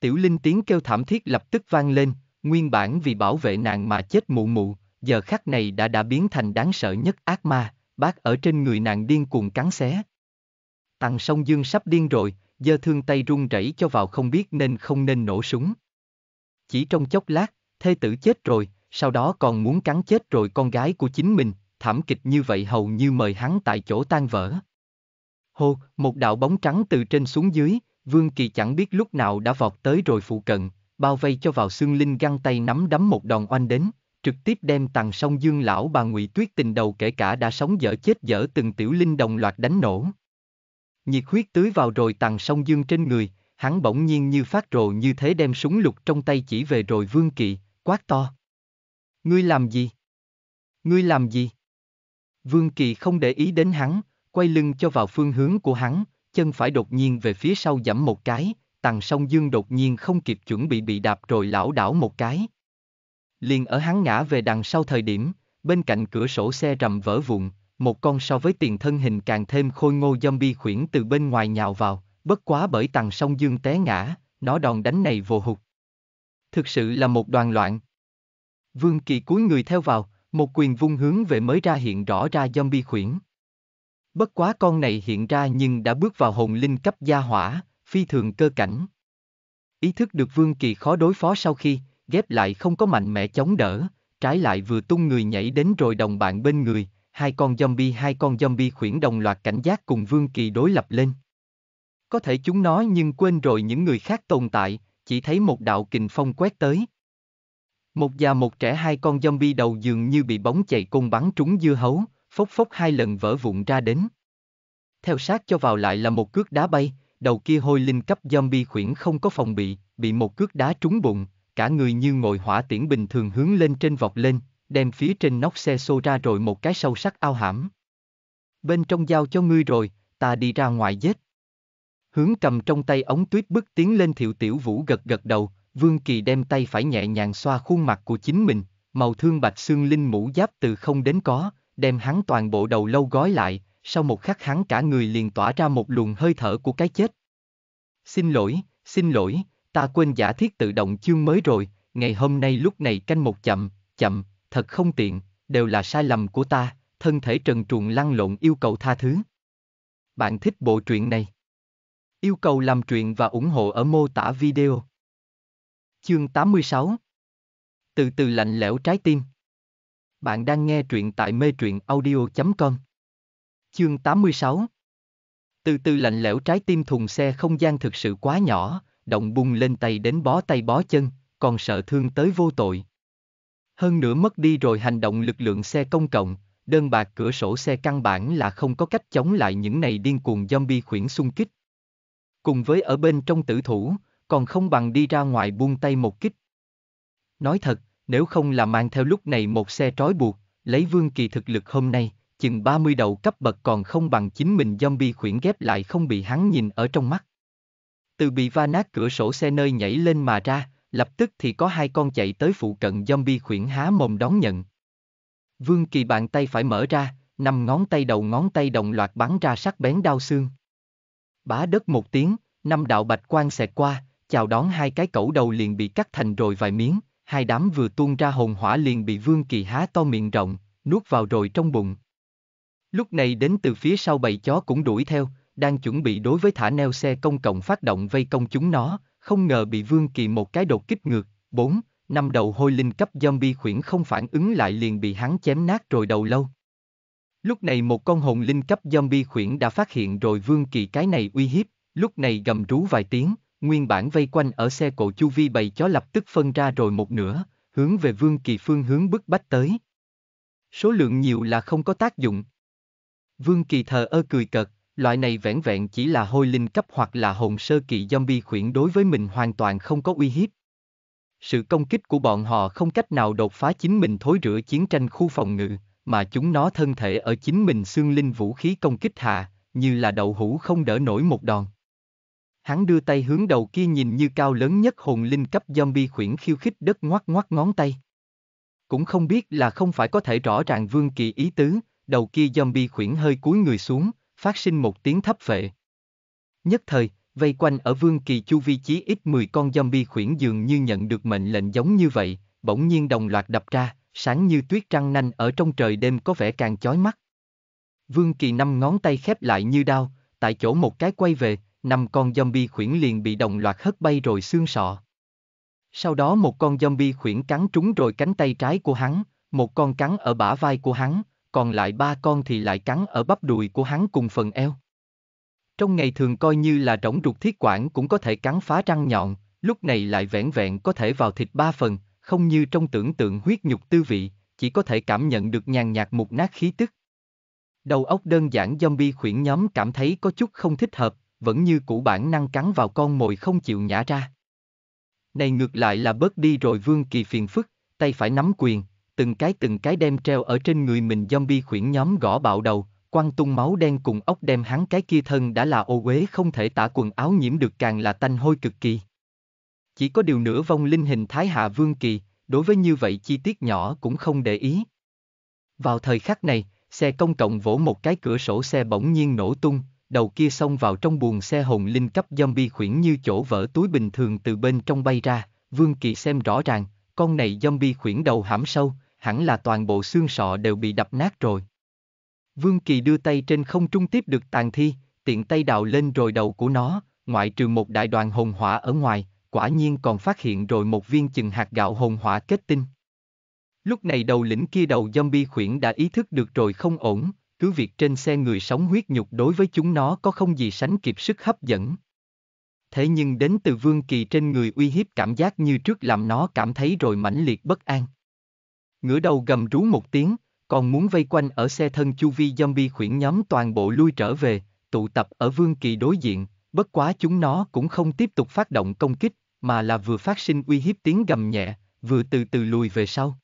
Tiểu Linh tiếng kêu thảm thiết lập tức vang lên, nguyên bản vì bảo vệ nàng mà chết mụ mụ, giờ khắc này đã đã biến thành đáng sợ nhất ác ma, bác ở trên người nàng điên cuồng cắn xé. Tằng sông dương sắp điên rồi, giờ thương tay run rẩy cho vào không biết nên không nên nổ súng. Chỉ trong chốc lát, thê tử chết rồi, sau đó còn muốn cắn chết rồi con gái của chính mình, thảm kịch như vậy hầu như mời hắn tại chỗ tan vỡ. Hô, một đạo bóng trắng từ trên xuống dưới, Vương Kỳ chẳng biết lúc nào đã vọt tới rồi phụ cận, bao vây cho vào xương linh găng tay nắm đấm một đòn oanh đến trực tiếp đem tàng sông dương lão bà ngụy tuyết tình đầu kể cả đã sống dở chết dở từng tiểu linh đồng loạt đánh nổ. Nhiệt huyết tưới vào rồi tàng sông dương trên người, hắn bỗng nhiên như phát rồ như thế đem súng lục trong tay chỉ về rồi vương kỵ, quát to. Ngươi làm gì? Ngươi làm gì? Vương Kỳ không để ý đến hắn, quay lưng cho vào phương hướng của hắn, chân phải đột nhiên về phía sau giảm một cái, tàng sông dương đột nhiên không kịp chuẩn bị bị đạp rồi lão đảo một cái liền ở hắn ngã về đằng sau thời điểm, bên cạnh cửa sổ xe rầm vỡ vụn, một con so với tiền thân hình càng thêm khôi ngô zombie khuyển từ bên ngoài nhào vào, bất quá bởi tầng sông dương té ngã, nó đòn đánh này vô hụt. Thực sự là một đoàn loạn. Vương Kỳ cúi người theo vào, một quyền vung hướng về mới ra hiện rõ ra zombie khuyển. Bất quá con này hiện ra nhưng đã bước vào hồn linh cấp gia hỏa, phi thường cơ cảnh. Ý thức được Vương Kỳ khó đối phó sau khi, ghép lại không có mạnh mẽ chống đỡ, trái lại vừa tung người nhảy đến rồi đồng bạn bên người, hai con zombie hai con zombie khuyển đồng loạt cảnh giác cùng Vương Kỳ đối lập lên. Có thể chúng nó nhưng quên rồi những người khác tồn tại, chỉ thấy một đạo kình phong quét tới. Một già một trẻ hai con zombie đầu dường như bị bóng chạy côn bắn trúng dưa hấu, phốc phốc hai lần vỡ vụn ra đến. Theo sát cho vào lại là một cước đá bay, đầu kia hôi linh cấp zombie khuyển không có phòng bị, bị một cước đá trúng bụng, cả người như ngồi hỏa tiễn bình thường hướng lên trên vọt lên, đem phía trên nóc xe xô ra rồi một cái sâu sắc ao hãm. Bên trong giao cho ngươi rồi, ta đi ra ngoài giết. Hướng cầm trong tay ống tuyết bước tiến lên thiệu tiểu vũ gật gật đầu, Vương Kỳ đem tay phải nhẹ nhàng xoa khuôn mặt của chính mình, màu thương bạch xương linh mũ giáp từ không đến có, đem hắn toàn bộ đầu lâu gói lại, sau một khắc hắn cả người liền tỏa ra một luồng hơi thở của cái chết. Xin lỗi, xin lỗi, ta quên giả thiết tự động chương mới rồi, ngày hôm nay lúc này canh một chậm, chậm, thật không tiện, đều là sai lầm của ta, thân thể trần truồng lăn lộn yêu cầu tha thứ. Bạn thích bộ truyện này? Yêu cầu làm truyện và ủng hộ ở mô tả video. Chương 86 Từ từ lạnh lẽo trái tim Bạn đang nghe truyện tại mê truyện audio.com Chương 86 Từ từ lạnh lẽo trái tim thùng xe không gian thực sự quá nhỏ, động bung lên tay đến bó tay bó chân, còn sợ thương tới vô tội. Hơn nữa mất đi rồi hành động lực lượng xe công cộng, đơn bạc cửa sổ xe căn bản là không có cách chống lại những này điên cuồng zombie khuyển xung kích. Cùng với ở bên trong tử thủ, còn không bằng đi ra ngoài buông tay một kích. Nói thật, nếu không là mang theo lúc này một xe trói buộc, lấy vương kỳ thực lực hôm nay, chừng 30 đầu cấp bậc còn không bằng chính mình zombie khuyển ghép lại không bị hắn nhìn ở trong mắt. Từ bị va nát cửa sổ xe nơi nhảy lên mà ra, lập tức thì có hai con chạy tới phụ cận zombie khuyển há mồm đón nhận. Vương Kỳ bàn tay phải mở ra, năm ngón tay đầu ngón tay đồng loạt bắn ra sắc bén đau xương. Bá đất một tiếng, năm đạo bạch quang xẹt qua, chào đón hai cái cẩu đầu liền bị cắt thành rồi vài miếng, hai đám vừa tuôn ra hồn hỏa liền bị Vương Kỳ há to miệng rộng, nuốt vào rồi trong bụng. Lúc này đến từ phía sau bầy chó cũng đuổi theo, đang chuẩn bị đối với thả neo xe công cộng phát động vây công chúng nó, không ngờ bị Vương Kỳ một cái đột kích ngược, 4, năm đầu hôi linh cấp zombie khuyển không phản ứng lại liền bị hắn chém nát rồi đầu lâu. Lúc này một con hồn linh cấp zombie khuyển đã phát hiện rồi Vương Kỳ cái này uy hiếp, lúc này gầm rú vài tiếng, nguyên bản vây quanh ở xe cộ chu vi bầy chó lập tức phân ra rồi một nửa, hướng về Vương Kỳ phương hướng bức bách tới. Số lượng nhiều là không có tác dụng. Vương Kỳ thờ ơ cười cợt, Loại này vẻn vẹn chỉ là hôi linh cấp hoặc là hồn sơ kỳ zombie khuyển đối với mình hoàn toàn không có uy hiếp. Sự công kích của bọn họ không cách nào đột phá chính mình thối rửa chiến tranh khu phòng ngự, mà chúng nó thân thể ở chính mình xương linh vũ khí công kích hạ, như là đậu hũ không đỡ nổi một đòn. Hắn đưa tay hướng đầu kia nhìn như cao lớn nhất hồn linh cấp zombie khuyển khiêu khích đất ngoắt ngoắt ngón tay. Cũng không biết là không phải có thể rõ ràng vương kỳ ý tứ, đầu kia zombie khuyển hơi cúi người xuống, phát sinh một tiếng thấp phệ. Nhất thời, vây quanh ở Vương Kỳ chu vi chí ít 10 con zombie khuyển dường như nhận được mệnh lệnh giống như vậy, bỗng nhiên đồng loạt đập ra, sáng như tuyết trăng nanh ở trong trời đêm có vẻ càng chói mắt. Vương Kỳ năm ngón tay khép lại như đao, tại chỗ một cái quay về, năm con zombie khuyển liền bị đồng loạt hất bay rồi xương sọ. Sau đó một con zombie khuyển cắn trúng rồi cánh tay trái của hắn, một con cắn ở bả vai của hắn, còn lại ba con thì lại cắn ở bắp đùi của hắn cùng phần eo. Trong ngày thường coi như là rỗng ruột thiết quản cũng có thể cắn phá răng nhọn, lúc này lại vẹn vẹn có thể vào thịt ba phần, không như trong tưởng tượng huyết nhục tư vị, chỉ có thể cảm nhận được nhàn nhạt một nát khí tức. Đầu óc đơn giản zombie khuyển nhóm cảm thấy có chút không thích hợp, vẫn như cũ bản năng cắn vào con mồi không chịu nhả ra. Này ngược lại là bớt đi rồi Vương Kỳ phiền phức, tay phải nắm quyền, từng cái từng cái đem treo ở trên người mình zombie khuyển nhóm gõ bạo đầu, quăng tung máu đen cùng ốc đem hắn cái kia thân đã là ô uế không thể tả quần áo nhiễm được càng là tanh hôi cực kỳ. Chỉ có điều nửa vong linh hình Thái Hạ Vương Kỳ, đối với như vậy chi tiết nhỏ cũng không để ý. Vào thời khắc này, xe công cộng vỗ một cái cửa sổ xe bỗng nhiên nổ tung, đầu kia xông vào trong buồng xe hồn linh cấp zombie khuyển như chỗ vỡ túi bình thường từ bên trong bay ra, Vương Kỳ xem rõ ràng, con này zombie khuyển đầu hãm sâu, hẳn là toàn bộ xương sọ đều bị đập nát rồi. Vương Kỳ đưa tay trên không trung tiếp được tàn thi, tiện tay đào lên rồi đầu của nó, ngoại trừ một đại đoàn hồn hỏa ở ngoài, quả nhiên còn phát hiện rồi một viên chừng hạt gạo hồn hỏa kết tinh. Lúc này đầu lĩnh kia đầu zombie khuyển đã ý thức được rồi không ổn, cứ việc trên xe người sống huyết nhục đối với chúng nó có không gì sánh kịp sức hấp dẫn. Thế nhưng đến từ Vương Kỳ trên người uy hiếp cảm giác như trước làm nó cảm thấy rồi mãnh liệt bất an ngửa đầu gầm rú một tiếng, còn muốn vây quanh ở xe thân chu vi zombie khuyển nhóm toàn bộ lui trở về, tụ tập ở vương kỳ đối diện, bất quá chúng nó cũng không tiếp tục phát động công kích, mà là vừa phát sinh uy hiếp tiếng gầm nhẹ, vừa từ từ lùi về sau.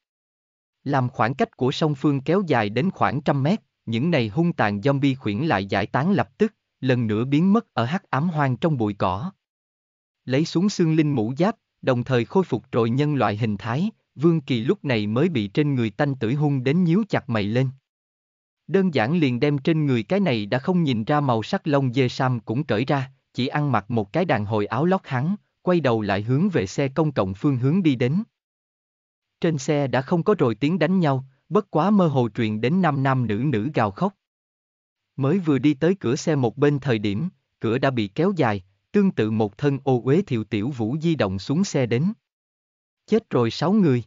Làm khoảng cách của song phương kéo dài đến khoảng trăm mét, những này hung tàn zombie khuyển lại giải tán lập tức, lần nữa biến mất ở hắc ám hoang trong bụi cỏ. Lấy xuống xương linh mũ giáp, đồng thời khôi phục rồi nhân loại hình thái, Vương Kỳ lúc này mới bị trên người tanh tử hung đến nhíu chặt mày lên. Đơn giản liền đem trên người cái này đã không nhìn ra màu sắc lông dê sam cũng cởi ra, chỉ ăn mặc một cái đàn hồi áo lót hắn, quay đầu lại hướng về xe công cộng phương hướng đi đến. Trên xe đã không có rồi tiếng đánh nhau, bất quá mơ hồ truyền đến năm nam nữ nữ gào khóc. Mới vừa đi tới cửa xe một bên thời điểm, cửa đã bị kéo dài, tương tự một thân ô uế thiệu tiểu vũ di động xuống xe đến chết rồi sáu người.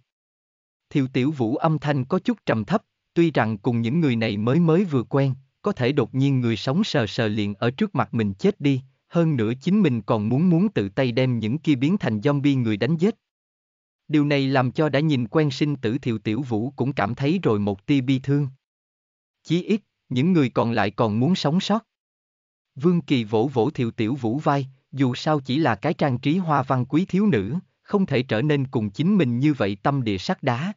Thiệu tiểu vũ âm thanh có chút trầm thấp, tuy rằng cùng những người này mới mới vừa quen, có thể đột nhiên người sống sờ sờ liền ở trước mặt mình chết đi, hơn nữa chính mình còn muốn muốn tự tay đem những kia biến thành zombie người đánh giết. Điều này làm cho đã nhìn quen sinh tử thiệu tiểu vũ cũng cảm thấy rồi một tia bi thương. Chí ít, những người còn lại còn muốn sống sót. Vương Kỳ vỗ vỗ thiệu tiểu vũ vai, dù sao chỉ là cái trang trí hoa văn quý thiếu nữ, không thể trở nên cùng chính mình như vậy tâm địa sắt đá.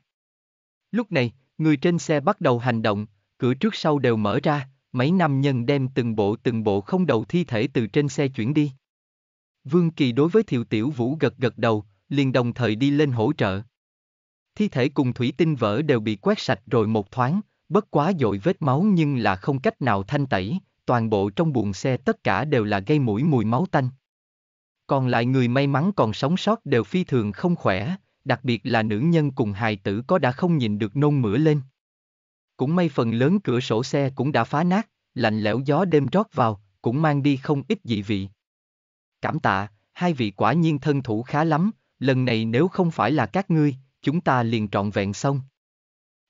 Lúc này, người trên xe bắt đầu hành động, cửa trước sau đều mở ra, mấy nam nhân đem từng bộ từng bộ không đầu thi thể từ trên xe chuyển đi. Vương Kỳ đối với Thiệu Tiểu Vũ gật gật đầu, liền đồng thời đi lên hỗ trợ. Thi thể cùng thủy tinh vỡ đều bị quét sạch rồi một thoáng, bất quá dội vết máu nhưng là không cách nào thanh tẩy, toàn bộ trong buồng xe tất cả đều là gây mũi mùi máu tanh. Còn lại người may mắn còn sống sót đều phi thường không khỏe, đặc biệt là nữ nhân cùng hài tử có đã không nhìn được nôn mửa lên. Cũng may phần lớn cửa sổ xe cũng đã phá nát, lạnh lẽo gió đêm rót vào, cũng mang đi không ít dị vị. Cảm tạ, hai vị quả nhiên thân thủ khá lắm, lần này nếu không phải là các ngươi, chúng ta liền trọn vẹn xong.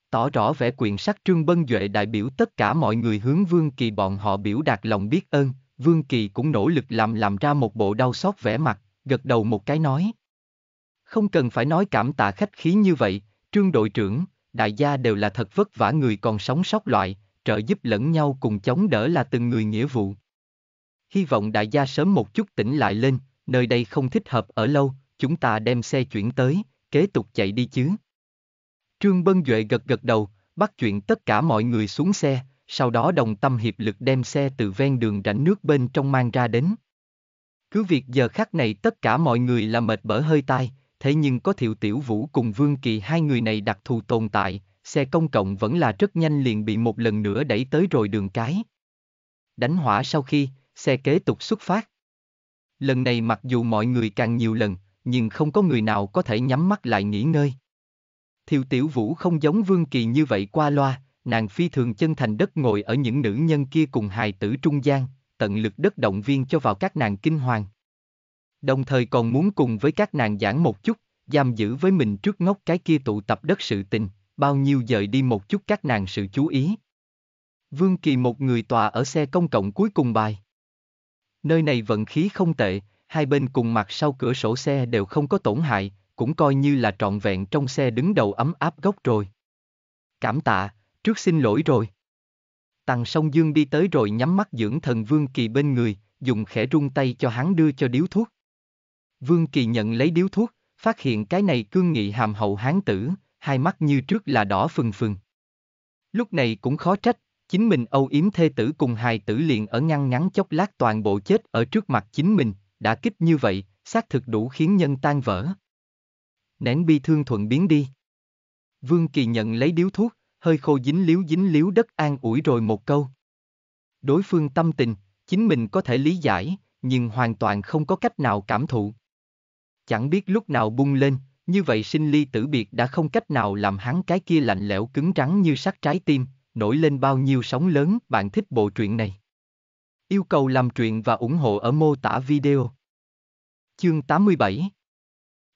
Tỏ rõ vẻ quyền sắc Trương Bân Duệ đại biểu tất cả mọi người hướng Vương Kỳ bọn họ biểu đạt lòng biết ơn, Vương Kỳ cũng nỗ lực làm làm ra một bộ đau xót vẻ mặt, gật đầu một cái nói. Không cần phải nói cảm tạ khách khí như vậy, trương đội trưởng, đại gia đều là thật vất vả người còn sống sót loại, trợ giúp lẫn nhau cùng chống đỡ là từng người nghĩa vụ. Hy vọng đại gia sớm một chút tỉnh lại lên, nơi đây không thích hợp ở lâu, chúng ta đem xe chuyển tới, kế tục chạy đi chứ. Trương Bân Duệ gật gật đầu, bắt chuyện tất cả mọi người xuống xe, sau đó đồng tâm hiệp lực đem xe từ ven đường rảnh nước bên trong mang ra đến. Cứ việc giờ khắc này tất cả mọi người là mệt bở hơi tai, thế nhưng có Thiệu Tiểu Vũ cùng Vương Kỳ hai người này đặc thù tồn tại, xe công cộng vẫn là rất nhanh liền bị một lần nữa đẩy tới rồi đường cái. Đánh hỏa sau khi, xe kế tục xuất phát. Lần này mặc dù mọi người càng nhiều lần, nhưng không có người nào có thể nhắm mắt lại nghỉ ngơi. Thiệu Tiểu Vũ không giống Vương Kỳ như vậy qua loa, nàng phi thường chân thành đất ngồi ở những nữ nhân kia cùng hài tử trung gian, tận lực đất động viên cho vào các nàng kinh hoàng. Đồng thời còn muốn cùng với các nàng giảng một chút, giam giữ với mình trước ngốc cái kia tụ tập đất sự tình, bao nhiêu dời đi một chút các nàng sự chú ý. Vương Kỳ một người tòa ở xe công cộng cuối cùng bài. Nơi này vận khí không tệ, hai bên cùng mặt sau cửa sổ xe đều không có tổn hại, cũng coi như là trọn vẹn trong xe đứng đầu ấm áp gốc rồi. Cảm tạ, Trước xin lỗi rồi. Tằng song dương đi tới rồi nhắm mắt dưỡng thần Vương Kỳ bên người, dùng khẽ rung tay cho hắn đưa cho điếu thuốc. Vương Kỳ nhận lấy điếu thuốc, phát hiện cái này cương nghị hàm hậu hán tử, hai mắt như trước là đỏ phừng phừng. Lúc này cũng khó trách, chính mình âu yếm thê tử cùng hài tử liền ở ngăn ngắn chốc lát toàn bộ chết ở trước mặt chính mình, đã kích như vậy, xác thực đủ khiến nhân tan vỡ. Nén bi thương thuận biến đi. Vương Kỳ nhận lấy điếu thuốc, hơi khô dính líu dính líu đất an ủi rồi một câu. Đối phương tâm tình, chính mình có thể lý giải, nhưng hoàn toàn không có cách nào cảm thụ. Chẳng biết lúc nào bung lên, như vậy sinh ly tử biệt đã không cách nào làm hắn cái kia lạnh lẽo cứng rắn như sắt trái tim, nổi lên bao nhiêu sóng lớn, bạn thích bộ truyện này. Yêu cầu làm truyện và ủng hộ ở mô tả video. Chương 87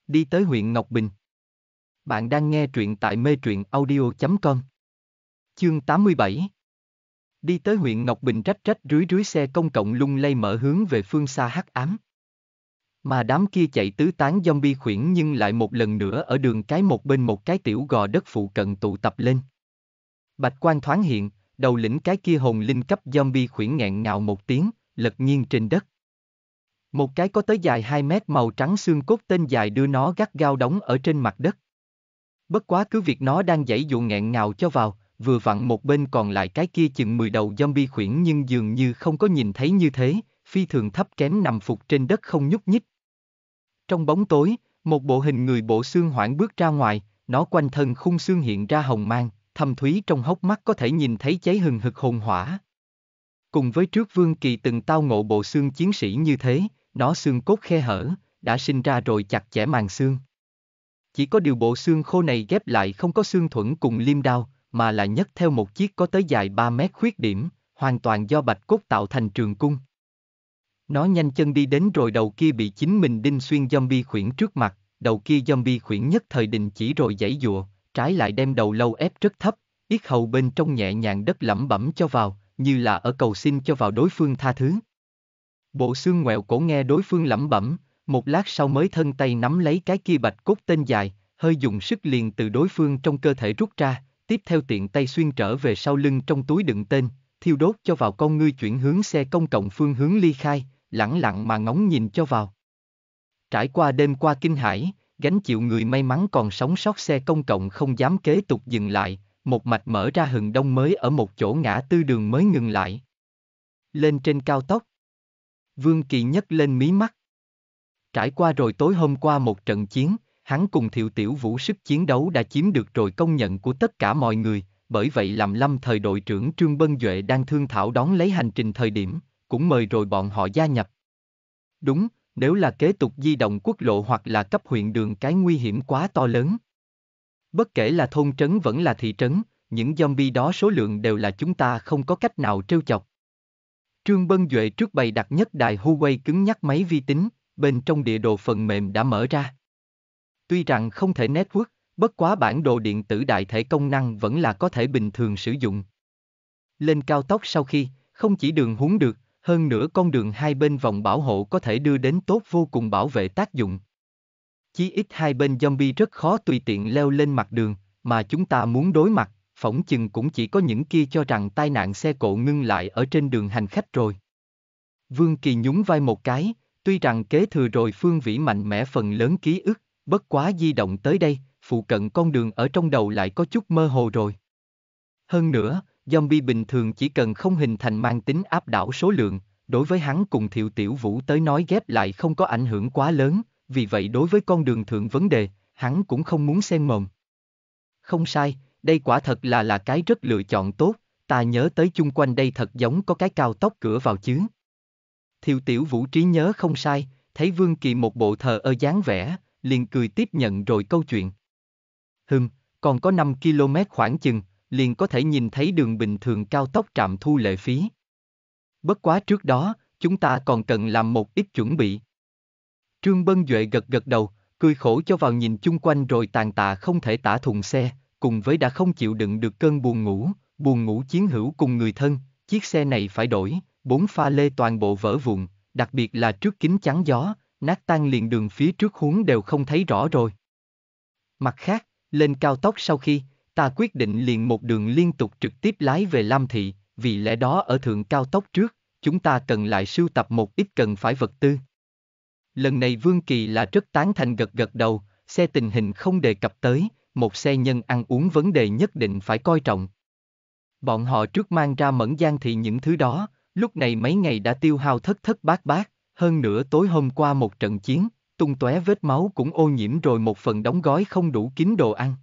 Đi tới huyện Ngọc Bình Bạn đang nghe truyện tại mê truyện audio.com Chương 87 Đi tới huyện Ngọc Bình rách rách rưới rưới xe công cộng lung lay mở hướng về phương xa hắc ám. Mà đám kia chạy tứ tán zombie khuyển nhưng lại một lần nữa ở đường cái một bên một cái tiểu gò đất phụ cận tụ tập lên. Bạch quan thoáng hiện, đầu lĩnh cái kia hồn linh cấp zombie khuyển nghẹn ngào một tiếng, lật nghiêng trên đất. Một cái có tới dài 2 mét màu trắng xương cốt tên dài đưa nó gắt gao đóng ở trên mặt đất. Bất quá cứ việc nó đang dãy dụ nghẹn ngào cho vào, vừa vặn một bên còn lại cái kia chừng 10 đầu zombie khuyển nhưng dường như không có nhìn thấy như thế, phi thường thấp kém nằm phục trên đất không nhúc nhích. Trong bóng tối, một bộ hình người bộ xương hoảng bước ra ngoài, nó quanh thân khung xương hiện ra hồng mang, thâm thúy trong hốc mắt có thể nhìn thấy cháy hừng hực hồn hỏa. Cùng với trước vương kỳ từng tao ngộ bộ xương chiến sĩ như thế, nó xương cốt khe hở, đã sinh ra rồi chặt chẽ màng xương. Chỉ có điều bộ xương khô này ghép lại không có xương thuẫn cùng liêm đao, mà là nhất theo một chiếc có tới dài 3 mét khuyết điểm, hoàn toàn do bạch cốt tạo thành trường cung. Nó nhanh chân đi đến rồi đầu kia bị chính mình đinh xuyên zombie khuyển trước mặt, đầu kia zombie khuyển nhất thời đình chỉ rồi giãy dụa, trái lại đem đầu lâu ép rất thấp, yết hầu bên trong nhẹ nhàng đất lẩm bẩm cho vào, như là ở cầu xin cho vào đối phương tha thứ. Bộ xương ngoẹo cổ nghe đối phương lẩm bẩm, một lát sau mới thân tay nắm lấy cái kia bạch cốt tên dài, hơi dùng sức liền từ đối phương trong cơ thể rút ra, tiếp theo tiện tay xuyên trở về sau lưng trong túi đựng tên, thiêu đốt cho vào con ngươi chuyển hướng xe công cộng phương hướng ly khai, lẳng lặng mà ngóng nhìn cho vào. Trải qua đêm qua kinh hải gánh chịu người may mắn còn sống sót xe công cộng không dám kế tục dừng lại, một mạch mở ra hừng đông mới ở một chỗ ngã tư đường mới ngừng lại. Lên trên cao tốc. Vương Kỳ nhấc lên mí mắt. Trải qua rồi tối hôm qua một trận chiến, hắn cùng thiệu tiểu vũ sức chiến đấu đã chiếm được rồi công nhận của tất cả mọi người, bởi vậy làm lâm thời đội trưởng Trương Bân Duệ đang thương thảo đón lấy hành trình thời điểm, cũng mời rồi bọn họ gia nhập. Đúng, nếu là kế tục di động quốc lộ hoặc là cấp huyện đường cái nguy hiểm quá to lớn. Bất kể là thôn trấn vẫn là thị trấn, những zombie đó số lượng đều là chúng ta không có cách nào trêu chọc. Trương Bân Duệ trước bày đặt nhất đài Huawei cứng nhắc máy vi tính, bên trong địa đồ phần mềm đã mở ra. Tuy rằng không thể network, bất quá bản đồ điện tử đại thể công năng vẫn là có thể bình thường sử dụng. Lên cao tốc sau khi, không chỉ đường huống được, hơn nữa con đường hai bên vòng bảo hộ có thể đưa đến tốt vô cùng bảo vệ tác dụng. Chí ít hai bên zombie rất khó tùy tiện leo lên mặt đường, mà chúng ta muốn đối mặt, phỏng chừng cũng chỉ có những kia cho rằng tai nạn xe cộ ngưng lại ở trên đường hành khách rồi. Vương Kỳ nhún vai một cái, tuy rằng kế thừa rồi Phương Vĩ mạnh mẽ phần lớn ký ức, bất quá di động tới đây, phụ cận con đường ở trong đầu lại có chút mơ hồ rồi. Hơn nữa, zombie bình thường chỉ cần không hình thành mang tính áp đảo số lượng, đối với hắn cùng thiệu tiểu vũ tới nói ghép lại không có ảnh hưởng quá lớn, vì vậy đối với con đường thượng vấn đề, hắn cũng không muốn xen mồm. Không sai, đây quả thật là là cái rất lựa chọn tốt, ta nhớ tới chung quanh đây thật giống có cái cao tốc cửa vào chứ. Thiệu tiểu vũ trí nhớ không sai, thấy Vương Kỳ một bộ thờ ơ dáng vẻ, liền cười tiếp nhận rồi câu chuyện. Hừm, còn có 5 km khoảng chừng, liền có thể nhìn thấy đường bình thường cao tốc trạm thu lệ phí. Bất quá trước đó, chúng ta còn cần làm một ít chuẩn bị. Trương Bân Duệ gật gật đầu, cười khổ cho vào nhìn chung quanh rồi tàn tạ không thể tả thùng xe, cùng với đã không chịu đựng được cơn buồn ngủ, buồn ngủ chiến hữu cùng người thân, chiếc xe này phải đổi, bốn pha lê toàn bộ vỡ vụn, đặc biệt là trước kính chắn gió, nát tan liền đường phía trước huống đều không thấy rõ rồi. Mặt khác, lên cao tốc sau khi, ta quyết định liền một đường liên tục trực tiếp lái về Lam Thị, vì lẽ đó ở thượng cao tốc trước, chúng ta cần lại sưu tập một ít cần phải vật tư. Lần này Vương Kỳ là rất tán thành gật gật đầu, xe tình hình không đề cập tới, một xe nhân ăn uống vấn đề nhất định phải coi trọng. Bọn họ trước mang ra mẫn gian thì những thứ đó, lúc này mấy ngày đã tiêu hao thất thất bát bát, hơn nữa tối hôm qua một trận chiến, tung tóe vết máu cũng ô nhiễm rồi một phần đóng gói không đủ kín đồ ăn.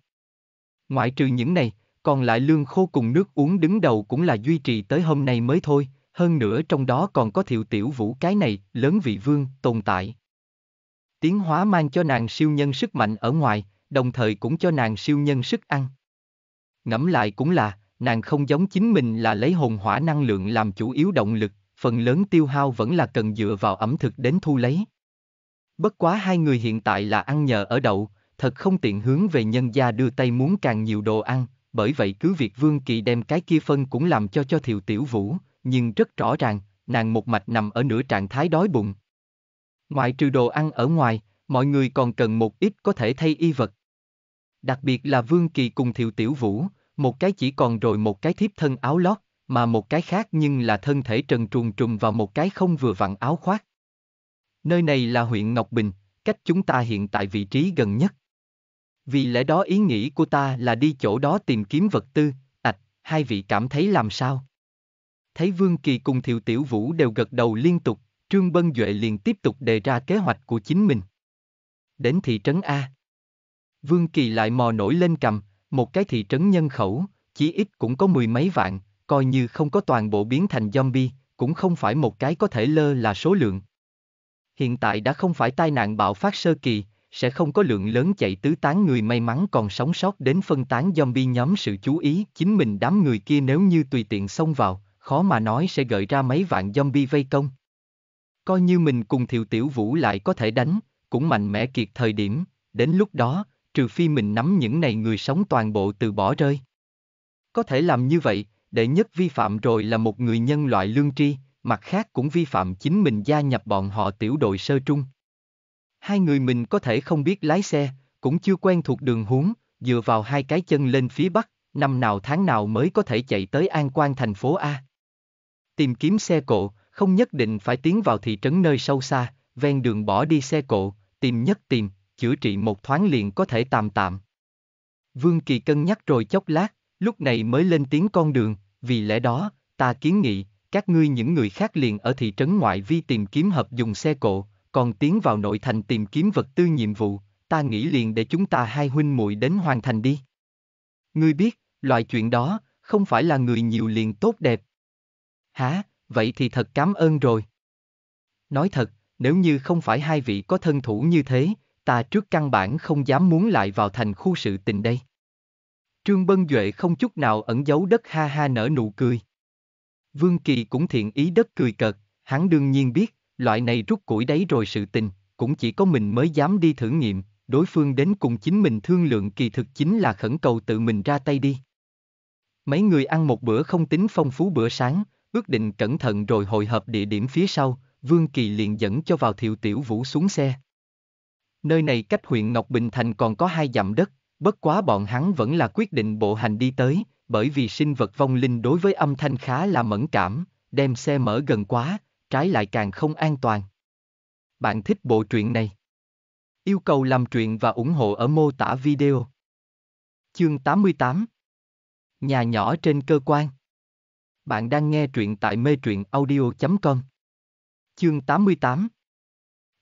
Ngoại trừ những này, còn lại lương khô cùng nước uống đứng đầu cũng là duy trì tới hôm nay mới thôi, hơn nữa trong đó còn có thiệu tiểu vũ cái này, lớn vị vương, tồn tại. Tiến hóa mang cho nàng siêu nhân sức mạnh ở ngoài, đồng thời cũng cho nàng siêu nhân sức ăn. Ngẫm lại cũng là, nàng không giống chính mình là lấy hồn hỏa năng lượng làm chủ yếu động lực, phần lớn tiêu hao vẫn là cần dựa vào ẩm thực đến thu lấy. Bất quá hai người hiện tại là ăn nhờ ở đậu, thật không tiện hướng về nhân gia đưa tay muốn càng nhiều đồ ăn, bởi vậy cứ việc Vương Kỳ đem cái kia phân cũng làm cho cho Thiệu Tiểu Vũ, nhưng rất rõ ràng, nàng một mạch nằm ở nửa trạng thái đói bụng. Ngoại trừ đồ ăn ở ngoài, mọi người còn cần một ít có thể thay y vật. Đặc biệt là Vương Kỳ cùng Thiệu Tiểu Vũ, một cái chỉ còn rồi một cái thiếp thân áo lót, mà một cái khác nhưng là thân thể trần truồng trùng vào một cái không vừa vặn áo khoác. Nơi này là huyện Ngọc Bình, cách chúng ta hiện tại vị trí gần nhất. Vì lẽ đó ý nghĩ của ta là đi chỗ đó tìm kiếm vật tư, ạch, à, hai vị cảm thấy làm sao? Thấy Vương Kỳ cùng Thiệu Tiểu Vũ đều gật đầu liên tục, Trương Bân Duệ liền tiếp tục đề ra kế hoạch của chính mình. Đến thị trấn A. Vương Kỳ lại mò nổi lên cầm, một cái thị trấn nhân khẩu, chỉ ít cũng có mười mấy vạn, coi như không có toàn bộ biến thành zombie, cũng không phải một cái có thể lơ là số lượng. Hiện tại đã không phải tai nạn bạo phát sơ kỳ, sẽ không có lượng lớn chạy tứ tán người may mắn còn sống sót đến phân tán zombie nhóm sự chú ý, chính mình đám người kia nếu như tùy tiện xông vào, khó mà nói sẽ gợi ra mấy vạn zombie vây công. Coi như mình cùng thiệu tiểu vũ lại có thể đánh, cũng mạnh mẽ kiệt thời điểm, đến lúc đó, trừ phi mình nắm những này người sống toàn bộ từ bỏ rơi. Có thể làm như vậy, đệ nhất vi phạm rồi là một người nhân loại lương tri, mặt khác cũng vi phạm chính mình gia nhập bọn họ tiểu đội sơ trung. Hai người mình có thể không biết lái xe, cũng chưa quen thuộc đường huống, dựa vào hai cái chân lên phía bắc, năm nào tháng nào mới có thể chạy tới An Quan thành phố A. Tìm kiếm xe cộ, không nhất định phải tiến vào thị trấn nơi sâu xa, ven đường bỏ đi xe cộ, tìm nhất tìm, chữa trị một thoáng liền có thể tạm tạm. Vương Kỳ cân nhắc rồi chốc lát, lúc này mới lên tiếng con đường, vì lẽ đó, ta kiến nghị, các ngươi những người khác liền ở thị trấn ngoại vi tìm kiếm hợp dùng xe cộ, còn tiến vào nội thành tìm kiếm vật tư nhiệm vụ, ta nghĩ liền để chúng ta hai huynh muội đến hoàn thành đi. Ngươi biết, loại chuyện đó, không phải là người nhiều liền tốt đẹp. Hả, vậy thì thật cảm ơn rồi. Nói thật, nếu như không phải hai vị có thân thủ như thế, ta trước căn bản không dám muốn lại vào thành khu sự tình đây. Trương Bân Duệ không chút nào ẩn giấu đất ha ha nở nụ cười. Vương Kỳ cũng thiện ý đất cười cợt, hắn đương nhiên biết, loại này rút củi đấy rồi sự tình, cũng chỉ có mình mới dám đi thử nghiệm, đối phương đến cùng chính mình thương lượng kỳ thực chính là khẩn cầu tự mình ra tay đi. Mấy người ăn một bữa không tính phong phú bữa sáng, ước định cẩn thận rồi hội hợp địa điểm phía sau, Vương Kỳ liền dẫn cho vào thiệu tiểu vũ xuống xe. Nơi này cách huyện Ngọc Bình Thành còn có hai dặm đất, Bất quá bọn hắn vẫn là quyết định bộ hành đi tới, bởi vì sinh vật vong linh đối với âm thanh khá là mẫn cảm, đem xe mở gần quá, trái lại càng không an toàn. Bạn thích bộ truyện này? Yêu cầu làm truyện và ủng hộ ở mô tả video. Chương 88 Nhà nhỏ trên cơ quan Bạn đang nghe truyện tại mê truyện audio.com Chương 88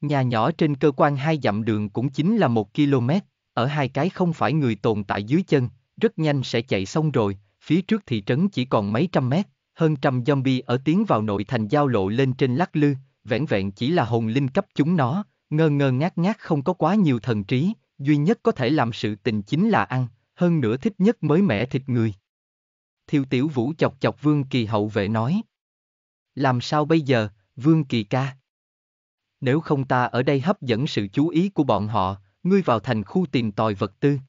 Nhà nhỏ trên cơ quan hai dặm đường cũng chính là một km, ở hai cái không phải người tồn tại dưới chân, rất nhanh sẽ chạy xong rồi, phía trước thị trấn chỉ còn mấy trăm mét, hơn trăm zombie ở tiến vào nội thành giao lộ lên trên lắc lư, vẻn vẹn chỉ là hồn linh cấp chúng nó, ngơ ngơ ngác ngác không có quá nhiều thần trí, duy nhất có thể làm sự tình chính là ăn, hơn nữa thích nhất mới mẻ thịt người. Thiêu tiểu vũ chọc chọc Vương Kỳ hậu vệ nói. Làm sao bây giờ, Vương Kỳ ca? Nếu không ta ở đây hấp dẫn sự chú ý của bọn họ, ngươi vào thành khu tìm tòi vật tư.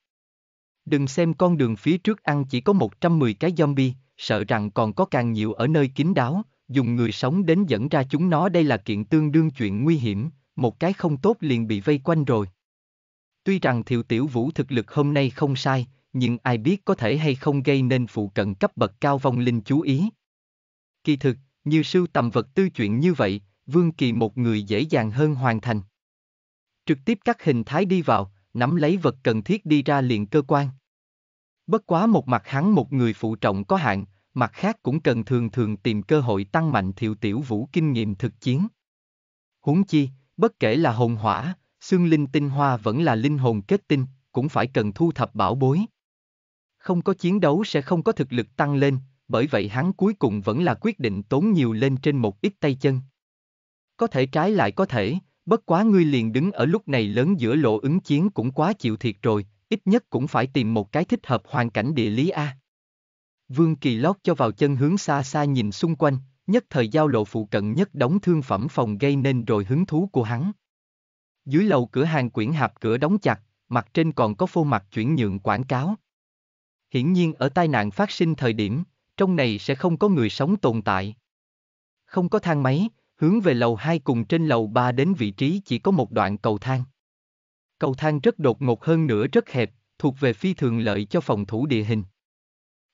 Đừng xem con đường phía trước ăn chỉ có 110 cái zombie, sợ rằng còn có càng nhiều ở nơi kín đáo, dùng người sống đến dẫn ra chúng nó đây là kiện tương đương chuyện nguy hiểm, một cái không tốt liền bị vây quanh rồi. Tuy rằng thiệu tiểu vũ thực lực hôm nay không sai, nhưng ai biết có thể hay không gây nên phụ cận cấp bậc cao vong linh chú ý. Kỳ thực, như sưu tầm vật tư chuyện như vậy, Vương Kỳ một người dễ dàng hơn hoàn thành trực tiếp cắt hình thái đi vào, nắm lấy vật cần thiết đi ra liền cơ quan. Bất quá một mặt hắn một người phụ trọng có hạn, mặt khác cũng cần thường thường tìm cơ hội tăng mạnh thiệu tiểu vũ kinh nghiệm thực chiến. Huống chi, bất kể là hồn hỏa, xương linh tinh hoa vẫn là linh hồn kết tinh, cũng phải cần thu thập bảo bối. Không có chiến đấu sẽ không có thực lực tăng lên, bởi vậy hắn cuối cùng vẫn là quyết định tốn nhiều lên trên một ít tay chân. Có thể trái lại có thể, Bất quá ngươi liền đứng ở lúc này lớn giữa lộ ứng chiến cũng quá chịu thiệt rồi, ít nhất cũng phải tìm một cái thích hợp hoàn cảnh địa lý A. Vương Kỳ lót cho vào chân hướng xa xa nhìn xung quanh, nhất thời giao lộ phụ cận nhất đóng thương phẩm phòng gây nên rồi hứng thú của hắn. Dưới lầu cửa hàng quyển hạp cửa đóng chặt, mặt trên còn có phô mặt chuyển nhượng quảng cáo. Hiển nhiên ở tai nạn phát sinh thời điểm, trong này sẽ không có người sống tồn tại. Không có thang máy, hướng về lầu 2 cùng trên lầu 3 đến vị trí chỉ có một đoạn cầu thang. Cầu thang rất đột ngột hơn nữa rất hẹp, thuộc về phi thường lợi cho phòng thủ địa hình.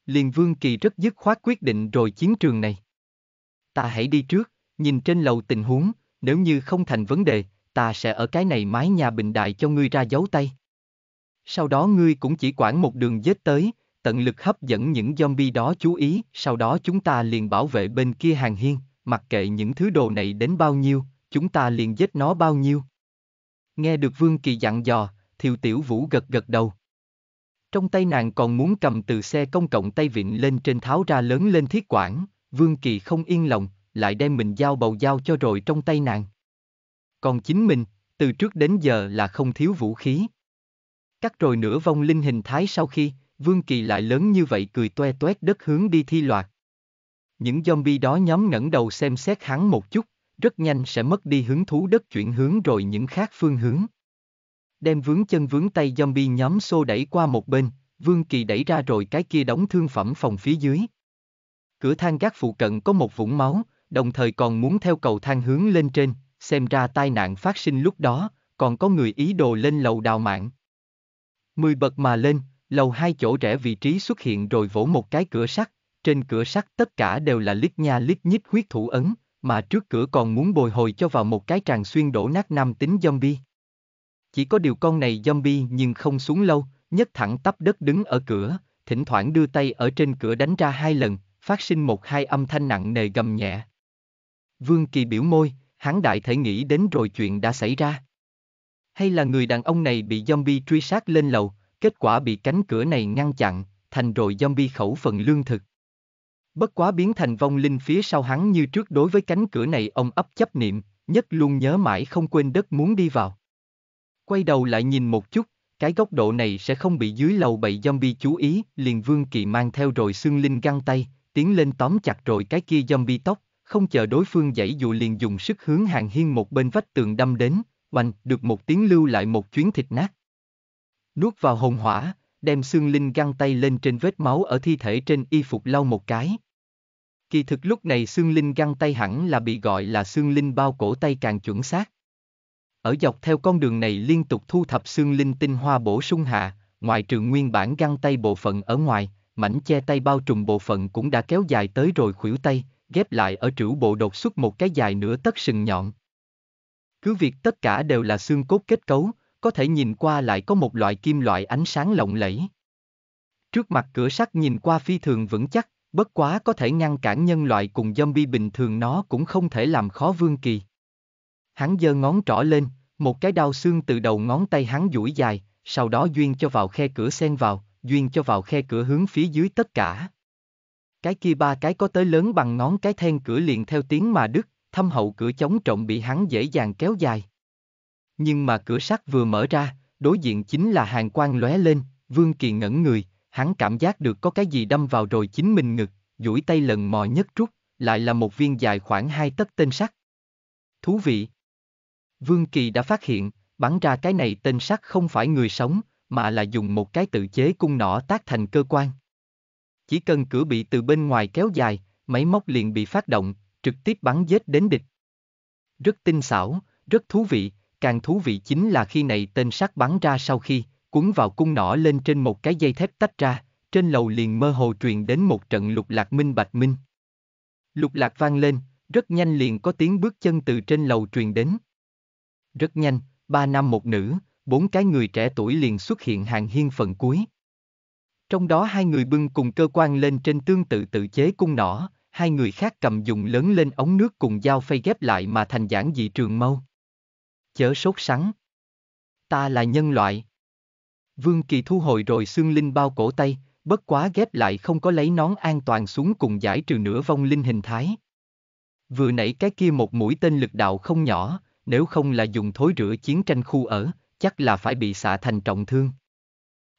Liền Vương Kỳ rất dứt khoát quyết định rồi chiến trường này. Ta hãy đi trước, nhìn trên lầu tình huống, nếu như không thành vấn đề, ta sẽ ở cái này mái nhà bình đại cho ngươi ra dấu tay. Sau đó ngươi cũng chỉ quản một đường dết tới, tận lực hấp dẫn những zombie đó chú ý, sau đó chúng ta liền bảo vệ bên kia hàng hiên, mặc kệ những thứ đồ này đến bao nhiêu, chúng ta liền giết nó bao nhiêu. Nghe được Vương Kỳ dặn dò, Thiều Tiểu Vũ gật gật đầu. Trong tay nàng còn muốn cầm từ xe công cộng tay vịn lên trên tháo ra lớn lên thiết quản, Vương Kỳ không yên lòng, lại đem mình giao bầu dao cho rồi trong tay nàng. Còn chính mình, từ trước đến giờ là không thiếu vũ khí. Cắt rồi nửa vong linh hình thái sau khi, Vương Kỳ lại lớn như vậy cười toe toét đất hướng đi thi loạt, những zombie đó nhóm ngẩng đầu xem xét hắn một chút, rất nhanh sẽ mất đi hứng thú đất chuyển hướng rồi những khác phương hướng. Đem vướng chân vướng tay zombie nhóm xô đẩy qua một bên, Vương Kỳ đẩy ra rồi cái kia đóng thương phẩm phòng phía dưới. Cửa thang gác phụ cận có một vũng máu, đồng thời còn muốn theo cầu thang hướng lên trên, xem ra tai nạn phát sinh lúc đó, còn có người ý đồ lên lầu đào mạng. Mười bậc mà lên, lầu hai chỗ rẽ vị trí xuất hiện rồi vỗ một cái cửa sắt, trên cửa sắt tất cả đều là lít nha lít nhít huyết thủ ấn, mà trước cửa còn muốn bồi hồi cho vào một cái tràng xuyên đổ nát nam tính zombie. Chỉ có điều con này zombie nhưng không xuống lâu, nhất thẳng tắp đất đứng ở cửa, thỉnh thoảng đưa tay ở trên cửa đánh ra hai lần, phát sinh một hai âm thanh nặng nề gầm nhẹ. Vương Kỳ biểu môi, hắn đại thể nghĩ đến rồi chuyện đã xảy ra. Hay là người đàn ông này bị zombie truy sát lên lầu, kết quả bị cánh cửa này ngăn chặn, thành rồi zombie khẩu phần lương thực. Bất quá biến thành vong linh phía sau hắn như trước đối với cánh cửa này ông ấp chấp niệm, nhất luôn nhớ mãi không quên đất muốn đi vào. Quay đầu lại nhìn một chút, cái góc độ này sẽ không bị dưới lầu bầy zombie chú ý, liền vương kỳ mang theo rồi xương linh găng tay, tiến lên tóm chặt rồi cái kia zombie tóc, không chờ đối phương dãy dụ liền dùng sức hướng hàng hiên một bên vách tường đâm đến, oanh, được một tiếng lưu lại một chuyến thịt nát. Nuốt vào hồn hỏa, đem xương linh găng tay lên trên vết máu ở thi thể trên y phục lau một cái. Kỳ thực lúc này xương linh găng tay hẳn là bị gọi là xương linh bao cổ tay càng chuẩn xác. Ở dọc theo con đường này liên tục thu thập xương linh tinh hoa bổ sung hạ, ngoài trường nguyên bản găng tay bộ phận ở ngoài, mảnh che tay bao trùm bộ phận cũng đã kéo dài tới rồi khuỷu tay, ghép lại ở trữ bộ đột xuất một cái dài nửa tất sừng nhọn. Cứ việc tất cả đều là xương cốt kết cấu, có thể nhìn qua lại có một loại kim loại ánh sáng lộng lẫy. Trước mặt cửa sắt nhìn qua phi thường vững chắc, bất quá có thể ngăn cản nhân loại cùng zombie bình thường nó cũng không thể làm khó Vương Kỳ. Hắn giơ ngón trỏ lên, một cái đao xương từ đầu ngón tay hắn duỗi dài, sau đó duyên cho vào khe cửa xen vào, duyên cho vào khe cửa hướng phía dưới tất cả. Cái kia ba cái có tới lớn bằng ngón cái then cửa liền theo tiếng mà đứt, thâm hậu cửa chống trộm bị hắn dễ dàng kéo dài. Nhưng mà cửa sắt vừa mở ra, đối diện chính là hàng quang lóe lên, Vương Kỳ ngẩn người, hắn cảm giác được có cái gì đâm vào rồi chính mình ngực, duỗi tay lần mò nhất rút, lại là một viên dài khoảng hai tấc tên sắt. Thú vị! Vương Kỳ đã phát hiện, bắn ra cái này tên sắt không phải người sống, mà là dùng một cái tự chế cung nỏ tác thành cơ quan. Chỉ cần cửa bị từ bên ngoài kéo dài, máy móc liền bị phát động, trực tiếp bắn giết đến địch. Rất tinh xảo, rất thú vị, Càng thú vị chính là khi này tên sắt bắn ra sau khi, cuốn vào cung nỏ lên trên một cái dây thép tách ra, trên lầu liền mơ hồ truyền đến một trận lục lạc minh bạch minh. Lục lạc vang lên, rất nhanh liền có tiếng bước chân từ trên lầu truyền đến. Rất nhanh, ba nam một nữ, bốn cái người trẻ tuổi liền xuất hiện hàng hiên phần cuối. Trong đó hai người bưng cùng cơ quan lên trên tương tự tự chế cung nỏ, hai người khác cầm dùng lớn lên ống nước cùng dao phay ghép lại mà thành giản dị trường mâu chớ sốt sắng. Ta là nhân loại. Vương Kỳ thu hồi rồi xương linh bao cổ tay, bất quá ghép lại không có lấy nón an toàn xuống cùng giải trừ nửa vong linh hình thái. Vừa nãy cái kia một mũi tên lực đạo không nhỏ, nếu không là dùng thối rửa chiến tranh khu ở, chắc là phải bị xạ thành trọng thương.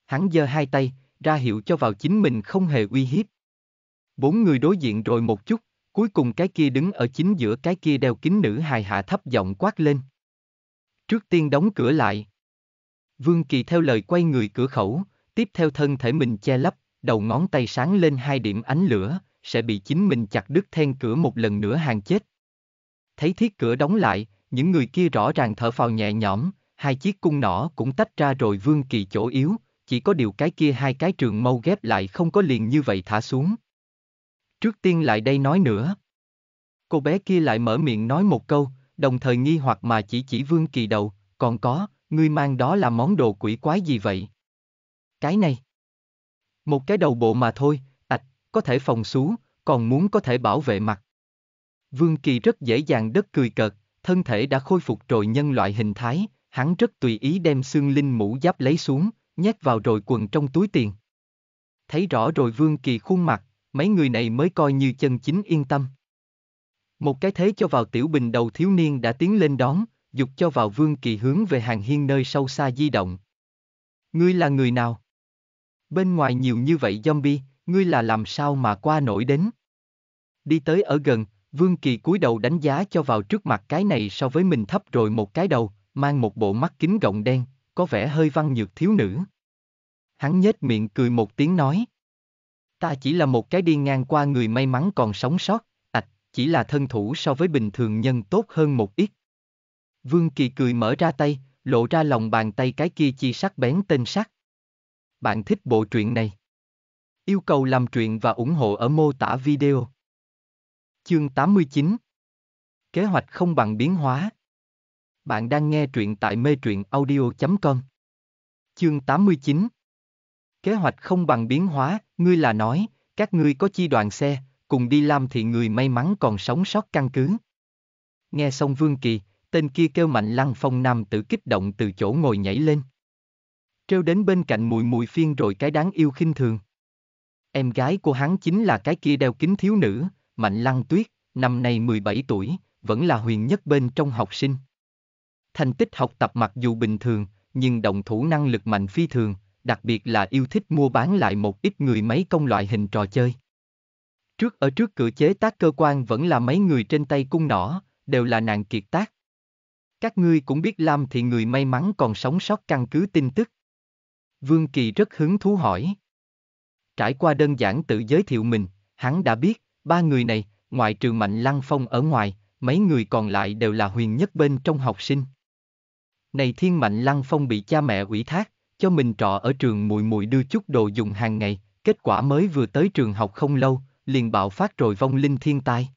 Hắn giơ hai tay, ra hiệu cho vào chính mình không hề uy hiếp. Bốn người đối diện rồi một chút, cuối cùng cái kia đứng ở chính giữa cái kia đeo kính nữ hài hạ thấp giọng quát lên trước tiên đóng cửa lại. Vương Kỳ theo lời quay người cửa khẩu, tiếp theo thân thể mình che lấp, đầu ngón tay sáng lên hai điểm ánh lửa, sẽ bị chính mình chặt đứt then cửa một lần nữa hàng chết. Thấy thiết cửa đóng lại, những người kia rõ ràng thở phào nhẹ nhõm, hai chiếc cung nỏ cũng tách ra rồi Vương Kỳ chỗ yếu, chỉ có điều cái kia hai cái trường mâu ghép lại không có liền như vậy thả xuống. Trước tiên lại đây nói nữa. Cô bé kia lại mở miệng nói một câu, đồng thời nghi hoặc mà chỉ chỉ Vương Kỳ đầu, còn có, ngươi mang đó là món đồ quỷ quái gì vậy? Cái này. Một cái đầu bộ mà thôi, ạch, có thể phòng xú, còn muốn có thể bảo vệ mặt. Vương Kỳ rất dễ dàng đất cười cợt, thân thể đã khôi phục rồi nhân loại hình thái, hắn rất tùy ý đem xương linh mũ giáp lấy xuống, nhét vào rồi quần trong túi tiền. Thấy rõ rồi Vương Kỳ khuôn mặt, mấy người này mới coi như chân chính yên tâm. Một cái thế cho vào tiểu bình đầu thiếu niên đã tiến lên đón, dục cho vào vương kỳ hướng về hàng hiên nơi sâu xa di động. Ngươi là người nào? Bên ngoài nhiều như vậy zombie, ngươi là làm sao mà qua nổi đến? Đi tới ở gần, Vương Kỳ cúi đầu đánh giá cho vào trước mặt cái này so với mình thấp rồi một cái đầu, mang một bộ mắt kính gọng đen, có vẻ hơi văn nhược thiếu nữ. Hắn nhếch miệng cười một tiếng nói. Ta chỉ là một cái đi ngang qua người may mắn còn sống sót, chỉ là thân thủ so với bình thường nhân tốt hơn một ít. Vương Kỳ cười mở ra tay, lộ ra lòng bàn tay cái kia chi sắc bén tên sắc. Bạn thích bộ truyện này? Yêu cầu làm truyện và ủng hộ ở mô tả video. Chương 89 Kế hoạch không bằng biến hóa Bạn đang nghe truyện tại mê truyện audio.com Chương 89 Kế hoạch không bằng biến hóa, ngươi là nói, các ngươi có chi đoàn xe, cùng đi làm thì người may mắn còn sống sót căn cứ. Nghe xong Vương Kỳ, tên kia kêu mạnh lăng phong nam tử kích động từ chỗ ngồi nhảy lên. Trêu đến bên cạnh mùi mùi phiên rồi cái đáng yêu khinh thường. Em gái của hắn chính là cái kia đeo kính thiếu nữ, mạnh lăng tuyết, năm nay 17 tuổi, vẫn là huyền nhất bên trong học sinh. Thành tích học tập mặc dù bình thường, nhưng động thủ năng lực mạnh phi thường, đặc biệt là yêu thích mua bán lại một ít người mấy công loại hình trò chơi. Trước ở trước cửa chế tác cơ quan vẫn là mấy người trên tay cung nỏ, đều là nàng kiệt tác. Các ngươi cũng biết Lam thì người may mắn còn sống sót căn cứ tin tức. Vương Kỳ rất hứng thú hỏi. Trải qua đơn giản tự giới thiệu mình, hắn đã biết, ba người này, ngoại trừ Mạnh Lăng Phong ở ngoài, mấy người còn lại đều là huyền nhất bên trong học sinh. Này Thiên Mạnh Lăng Phong bị cha mẹ ủy thác, cho mình trọ ở trường mùi mùi đưa chút đồ dùng hàng ngày, kết quả mới vừa tới trường học không lâu, liền bạo phát rồi vong linh thiên tai.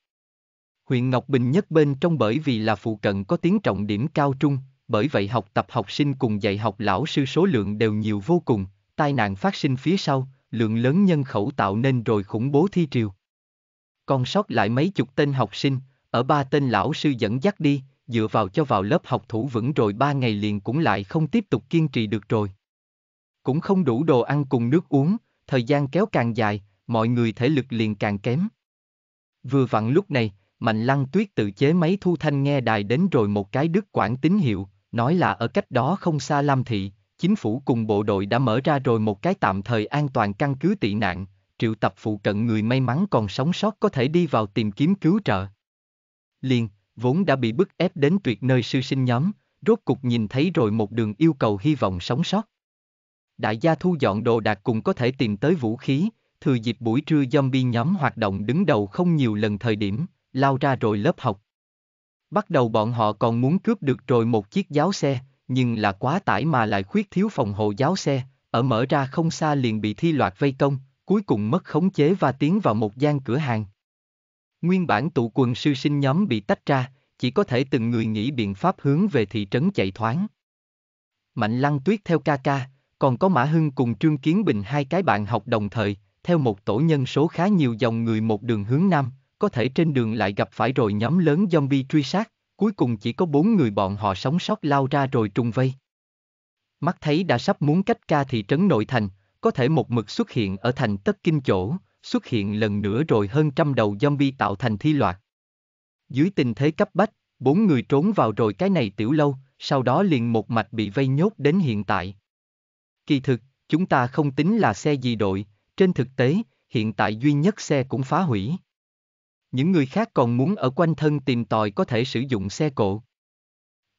Huyện Ngọc Bình nhất bên trong bởi vì là phụ cận có tiếng trọng điểm cao trung, bởi vậy học tập học sinh cùng dạy học lão sư số lượng đều nhiều vô cùng, tai nạn phát sinh phía sau, lượng lớn nhân khẩu tạo nên rồi khủng bố thi triều. Còn sót lại mấy chục tên học sinh, ở ba tên lão sư dẫn dắt đi, dựa vào cho vào lớp học thủ vững rồi ba ngày liền cũng lại không tiếp tục kiên trì được rồi. Cũng không đủ đồ ăn cùng nước uống, thời gian kéo càng dài, mọi người thể lực liền càng kém. Vừa vặn lúc này, Mạnh Lăng Tuyết tự chế máy thu thanh nghe đài đến rồi một cái đứt quảng tín hiệu, nói là ở cách đó không xa Lam Thị, chính phủ cùng bộ đội đã mở ra rồi một cái tạm thời an toàn căn cứ tị nạn, triệu tập phụ cận người may mắn còn sống sót có thể đi vào tìm kiếm cứu trợ. Liền, vốn đã bị bức ép đến tuyệt nơi sư sinh nhóm, rốt cục nhìn thấy rồi một đường yêu cầu hy vọng sống sót. Đại gia thu dọn đồ đạc cùng có thể tìm tới vũ khí, thừa dịp buổi trưa zombie nhóm hoạt động đứng đầu không nhiều lần thời điểm, lao ra rồi lớp học. Bắt đầu bọn họ còn muốn cướp được rồi một chiếc giáo xe, nhưng là quá tải mà lại khuyết thiếu phòng hộ giáo xe, ở mở ra không xa liền bị thi loạt vây công, cuối cùng mất khống chế và tiến vào một gian cửa hàng. Nguyên bản tụ quần sư sinh nhóm bị tách ra, chỉ có thể từng người nghĩ biện pháp hướng về thị trấn chạy thoáng. Mạnh Lăng Tuyết theo ca ca, còn có Mã Hưng cùng Trương Kiến Bình hai cái bạn học đồng thời, theo một tổ nhân số khá nhiều dòng người một đường hướng nam, có thể trên đường lại gặp phải rồi nhóm lớn zombie truy sát, cuối cùng chỉ có bốn người bọn họ sống sót lao ra rồi trùng vây. Mắt thấy đã sắp muốn cách ca thị trấn nội thành, có thể một mực xuất hiện ở thành tất kinh chỗ, xuất hiện lần nữa rồi hơn trăm đầu zombie tạo thành thi loạt. Dưới tình thế cấp bách, bốn người trốn vào rồi cái này tiểu lâu, sau đó liền một mạch bị vây nhốt đến hiện tại. Kỳ thực, chúng ta không tính là xe gì đội, trên thực tế, hiện tại duy nhất xe cũng phá hủy. Những người khác còn muốn ở quanh thân tìm tòi có thể sử dụng xe cộ.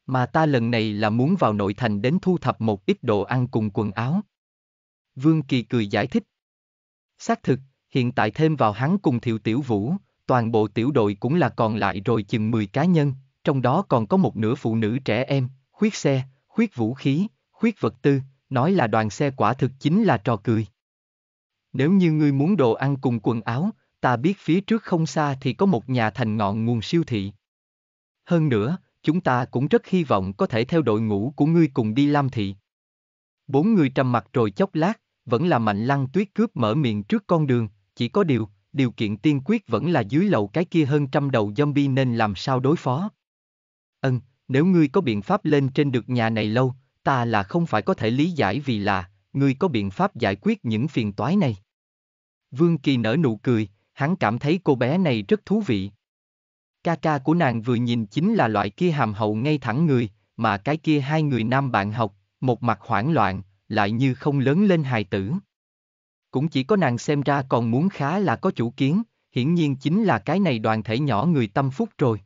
Mà ta lần này là muốn vào nội thành đến thu thập một ít đồ ăn cùng quần áo. Vương Kỳ cười giải thích. Xác thực, hiện tại thêm vào hắn cùng thiệu tiểu vũ, toàn bộ tiểu đội cũng là còn lại rồi chừng 10 cá nhân, trong đó còn có một nửa phụ nữ trẻ em, khuyết xe, khuyết vũ khí, khuyết vật tư, nói là đoàn xe quả thực chính là trò cười nếu như ngươi muốn đồ ăn cùng quần áo, ta biết phía trước không xa thì có một nhà thành ngọn nguồn siêu thị. Hơn nữa, chúng ta cũng rất hy vọng có thể theo đội ngũ của ngươi cùng đi Lam Thị. Bốn người trầm mặt rồi chốc lát, vẫn là mạnh lăng tuyết cướp mở miệng trước con đường, chỉ có điều, điều kiện tiên quyết vẫn là dưới lầu cái kia hơn trăm đầu zombie nên làm sao đối phó. Ân, ừ, nếu ngươi có biện pháp lên trên được nhà này lâu, ta là không phải có thể lý giải vì là, ngươi có biện pháp giải quyết những phiền toái này. Vương Kỳ nở nụ cười, hắn cảm thấy cô bé này rất thú vị. Ca ca của nàng vừa nhìn chính là loại kia hàm hậu ngay thẳng người, mà cái kia hai người nam bạn học, một mặt hoảng loạn, lại như không lớn lên hài tử. Cũng chỉ có nàng xem ra còn muốn khá là có chủ kiến, hiển nhiên chính là cái này đoàn thể nhỏ người tâm phúc rồi.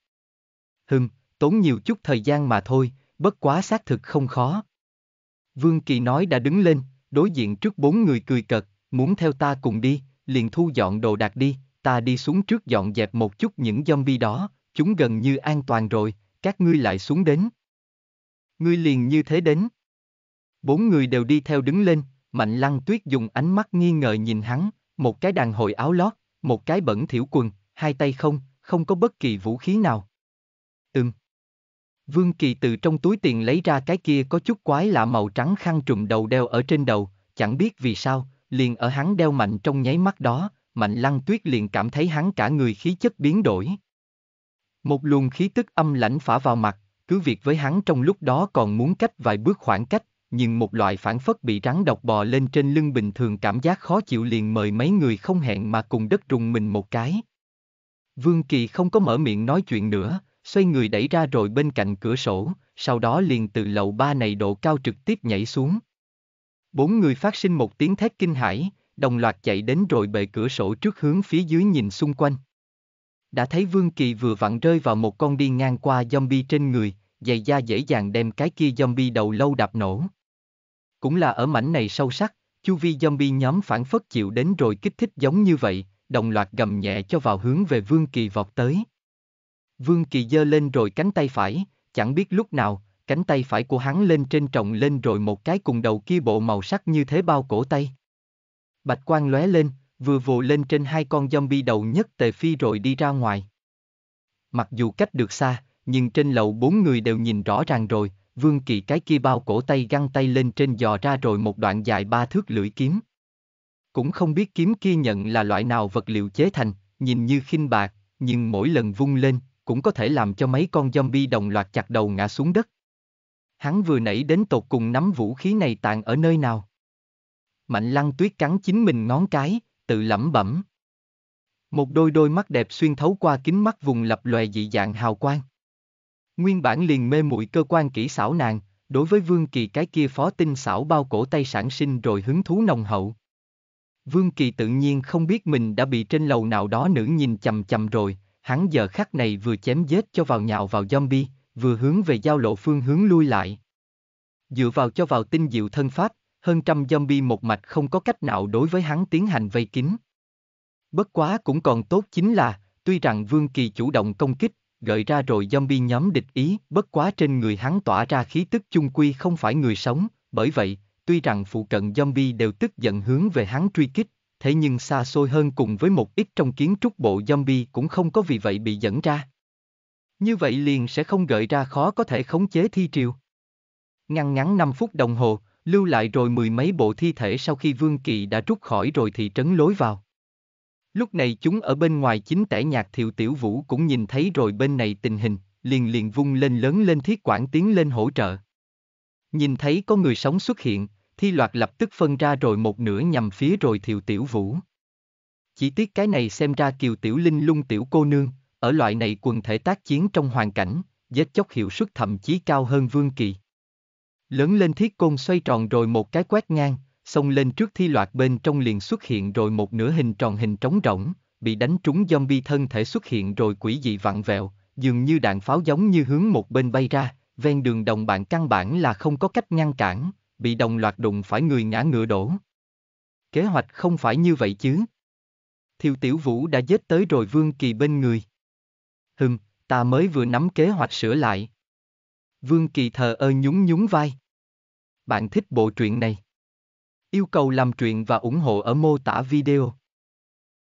Hừm, tốn nhiều chút thời gian mà thôi, bất quá xác thực không khó. Vương Kỳ nói đã đứng lên, đối diện trước bốn người cười cợt, muốn theo ta cùng đi, liền thu dọn đồ đạc đi, ta đi xuống trước dọn dẹp một chút những zombie đó, chúng gần như an toàn rồi, các ngươi lại xuống đến. Ngươi liền như thế đến. Bốn người đều đi theo đứng lên, Mạnh Lăng Tuyết dùng ánh mắt nghi ngờ nhìn hắn, một cái đàn hồi áo lót, một cái bẩn thiểu quần, hai tay không, không có bất kỳ vũ khí nào. Ừm. Vương Kỳ từ trong túi tiền lấy ra cái kia có chút quái lạ màu trắng khăn trùm đầu đeo ở trên đầu, chẳng biết vì sao, liền ở hắn đeo mạnh trong nháy mắt đó, mạnh lăng tuyết liền cảm thấy hắn cả người khí chất biến đổi. Một luồng khí tức âm lãnh phả vào mặt, cứ việc với hắn trong lúc đó còn muốn cách vài bước khoảng cách, nhưng một loại phản phất bị rắn độc bò lên trên lưng bình thường cảm giác khó chịu liền mời mấy người không hẹn mà cùng đất rùng mình một cái. Vương Kỳ không có mở miệng nói chuyện nữa, xoay người đẩy ra rồi bên cạnh cửa sổ, sau đó liền từ lầu ba này độ cao trực tiếp nhảy xuống. Bốn người phát sinh một tiếng thét kinh hãi, đồng loạt chạy đến rồi bệ cửa sổ trước hướng phía dưới nhìn xung quanh. Đã thấy Vương Kỳ vừa vặn rơi vào một con đi ngang qua zombie trên người, giày da dễ dàng đem cái kia zombie đầu lâu đạp nổ. Cũng là ở mảnh này sâu sắc, chu vi zombie nhóm phản phất chịu đến rồi kích thích giống như vậy, đồng loạt gầm nhẹ cho vào hướng về Vương Kỳ vọt tới. Vương Kỳ giơ lên rồi cánh tay phải, chẳng biết lúc nào, cánh tay phải của hắn lên trên trọng lên rồi một cái cùng đầu kia bộ màu sắc như thế bao cổ tay. Bạch quang lóe lên, vừa vồ lên trên hai con zombie đầu nhất tề phi rồi đi ra ngoài. Mặc dù cách được xa, nhưng trên lầu bốn người đều nhìn rõ ràng rồi, vương kỳ cái kia bao cổ tay găng tay lên trên giò ra rồi một đoạn dài ba thước lưỡi kiếm. Cũng không biết kiếm kia nhận là loại nào vật liệu chế thành, nhìn như khinh bạc, nhưng mỗi lần vung lên, cũng có thể làm cho mấy con zombie đồng loạt chặt đầu ngã xuống đất hắn vừa nãy đến tột cùng nắm vũ khí này tàn ở nơi nào. Mạnh lăng tuyết cắn chính mình ngón cái, tự lẩm bẩm. Một đôi đôi mắt đẹp xuyên thấu qua kính mắt vùng lập lòe dị dạng hào quang. Nguyên bản liền mê muội cơ quan kỹ xảo nàng, đối với Vương Kỳ cái kia phó tinh xảo bao cổ tay sản sinh rồi hứng thú nồng hậu. Vương Kỳ tự nhiên không biết mình đã bị trên lầu nào đó nữ nhìn chầm chầm rồi, hắn giờ khắc này vừa chém giết cho vào nhạo vào zombie, vừa hướng về giao lộ phương hướng lui lại. Dựa vào cho vào tinh diệu thân pháp, hơn trăm zombie một mạch không có cách nào đối với hắn tiến hành vây kín. Bất quá cũng còn tốt chính là, tuy rằng Vương Kỳ chủ động công kích, gợi ra rồi zombie nhóm địch ý, bất quá trên người hắn tỏa ra khí tức chung quy không phải người sống, bởi vậy, tuy rằng phụ cận zombie đều tức giận hướng về hắn truy kích, thế nhưng xa xôi hơn cùng với một ít trong kiến trúc bộ zombie cũng không có vì vậy bị dẫn ra. Như vậy liền sẽ không gợi ra khó có thể khống chế thi triều. Ngăn ngắn 5 phút đồng hồ, lưu lại rồi mười mấy bộ thi thể sau khi Vương kỵ đã rút khỏi rồi thị trấn lối vào. Lúc này chúng ở bên ngoài chính tẻ nhạc thiệu tiểu vũ cũng nhìn thấy rồi bên này tình hình, liền liền vung lên lớn lên thiết quản tiến lên hỗ trợ. Nhìn thấy có người sống xuất hiện, thi loạt lập tức phân ra rồi một nửa nhằm phía rồi thiệu tiểu vũ. Chỉ tiếc cái này xem ra kiều tiểu linh lung tiểu cô nương, ở loại này quần thể tác chiến trong hoàn cảnh, giết chóc hiệu suất thậm chí cao hơn vương kỳ. Lớn lên thiết côn xoay tròn rồi một cái quét ngang, xông lên trước thi loạt bên trong liền xuất hiện rồi một nửa hình tròn hình trống rỗng, bị đánh trúng zombie thân thể xuất hiện rồi quỷ dị vặn vẹo, dường như đạn pháo giống như hướng một bên bay ra, ven đường đồng bạn căn bản là không có cách ngăn cản, bị đồng loạt đụng phải người ngã ngựa đổ. Kế hoạch không phải như vậy chứ. Thiêu Tiểu Vũ đã giết tới rồi Vương Kỳ bên người. Hừm, ta mới vừa nắm kế hoạch sửa lại. Vương Kỳ thờ ơ nhún nhún vai. Bạn thích bộ truyện này? Yêu cầu làm truyện và ủng hộ ở mô tả video.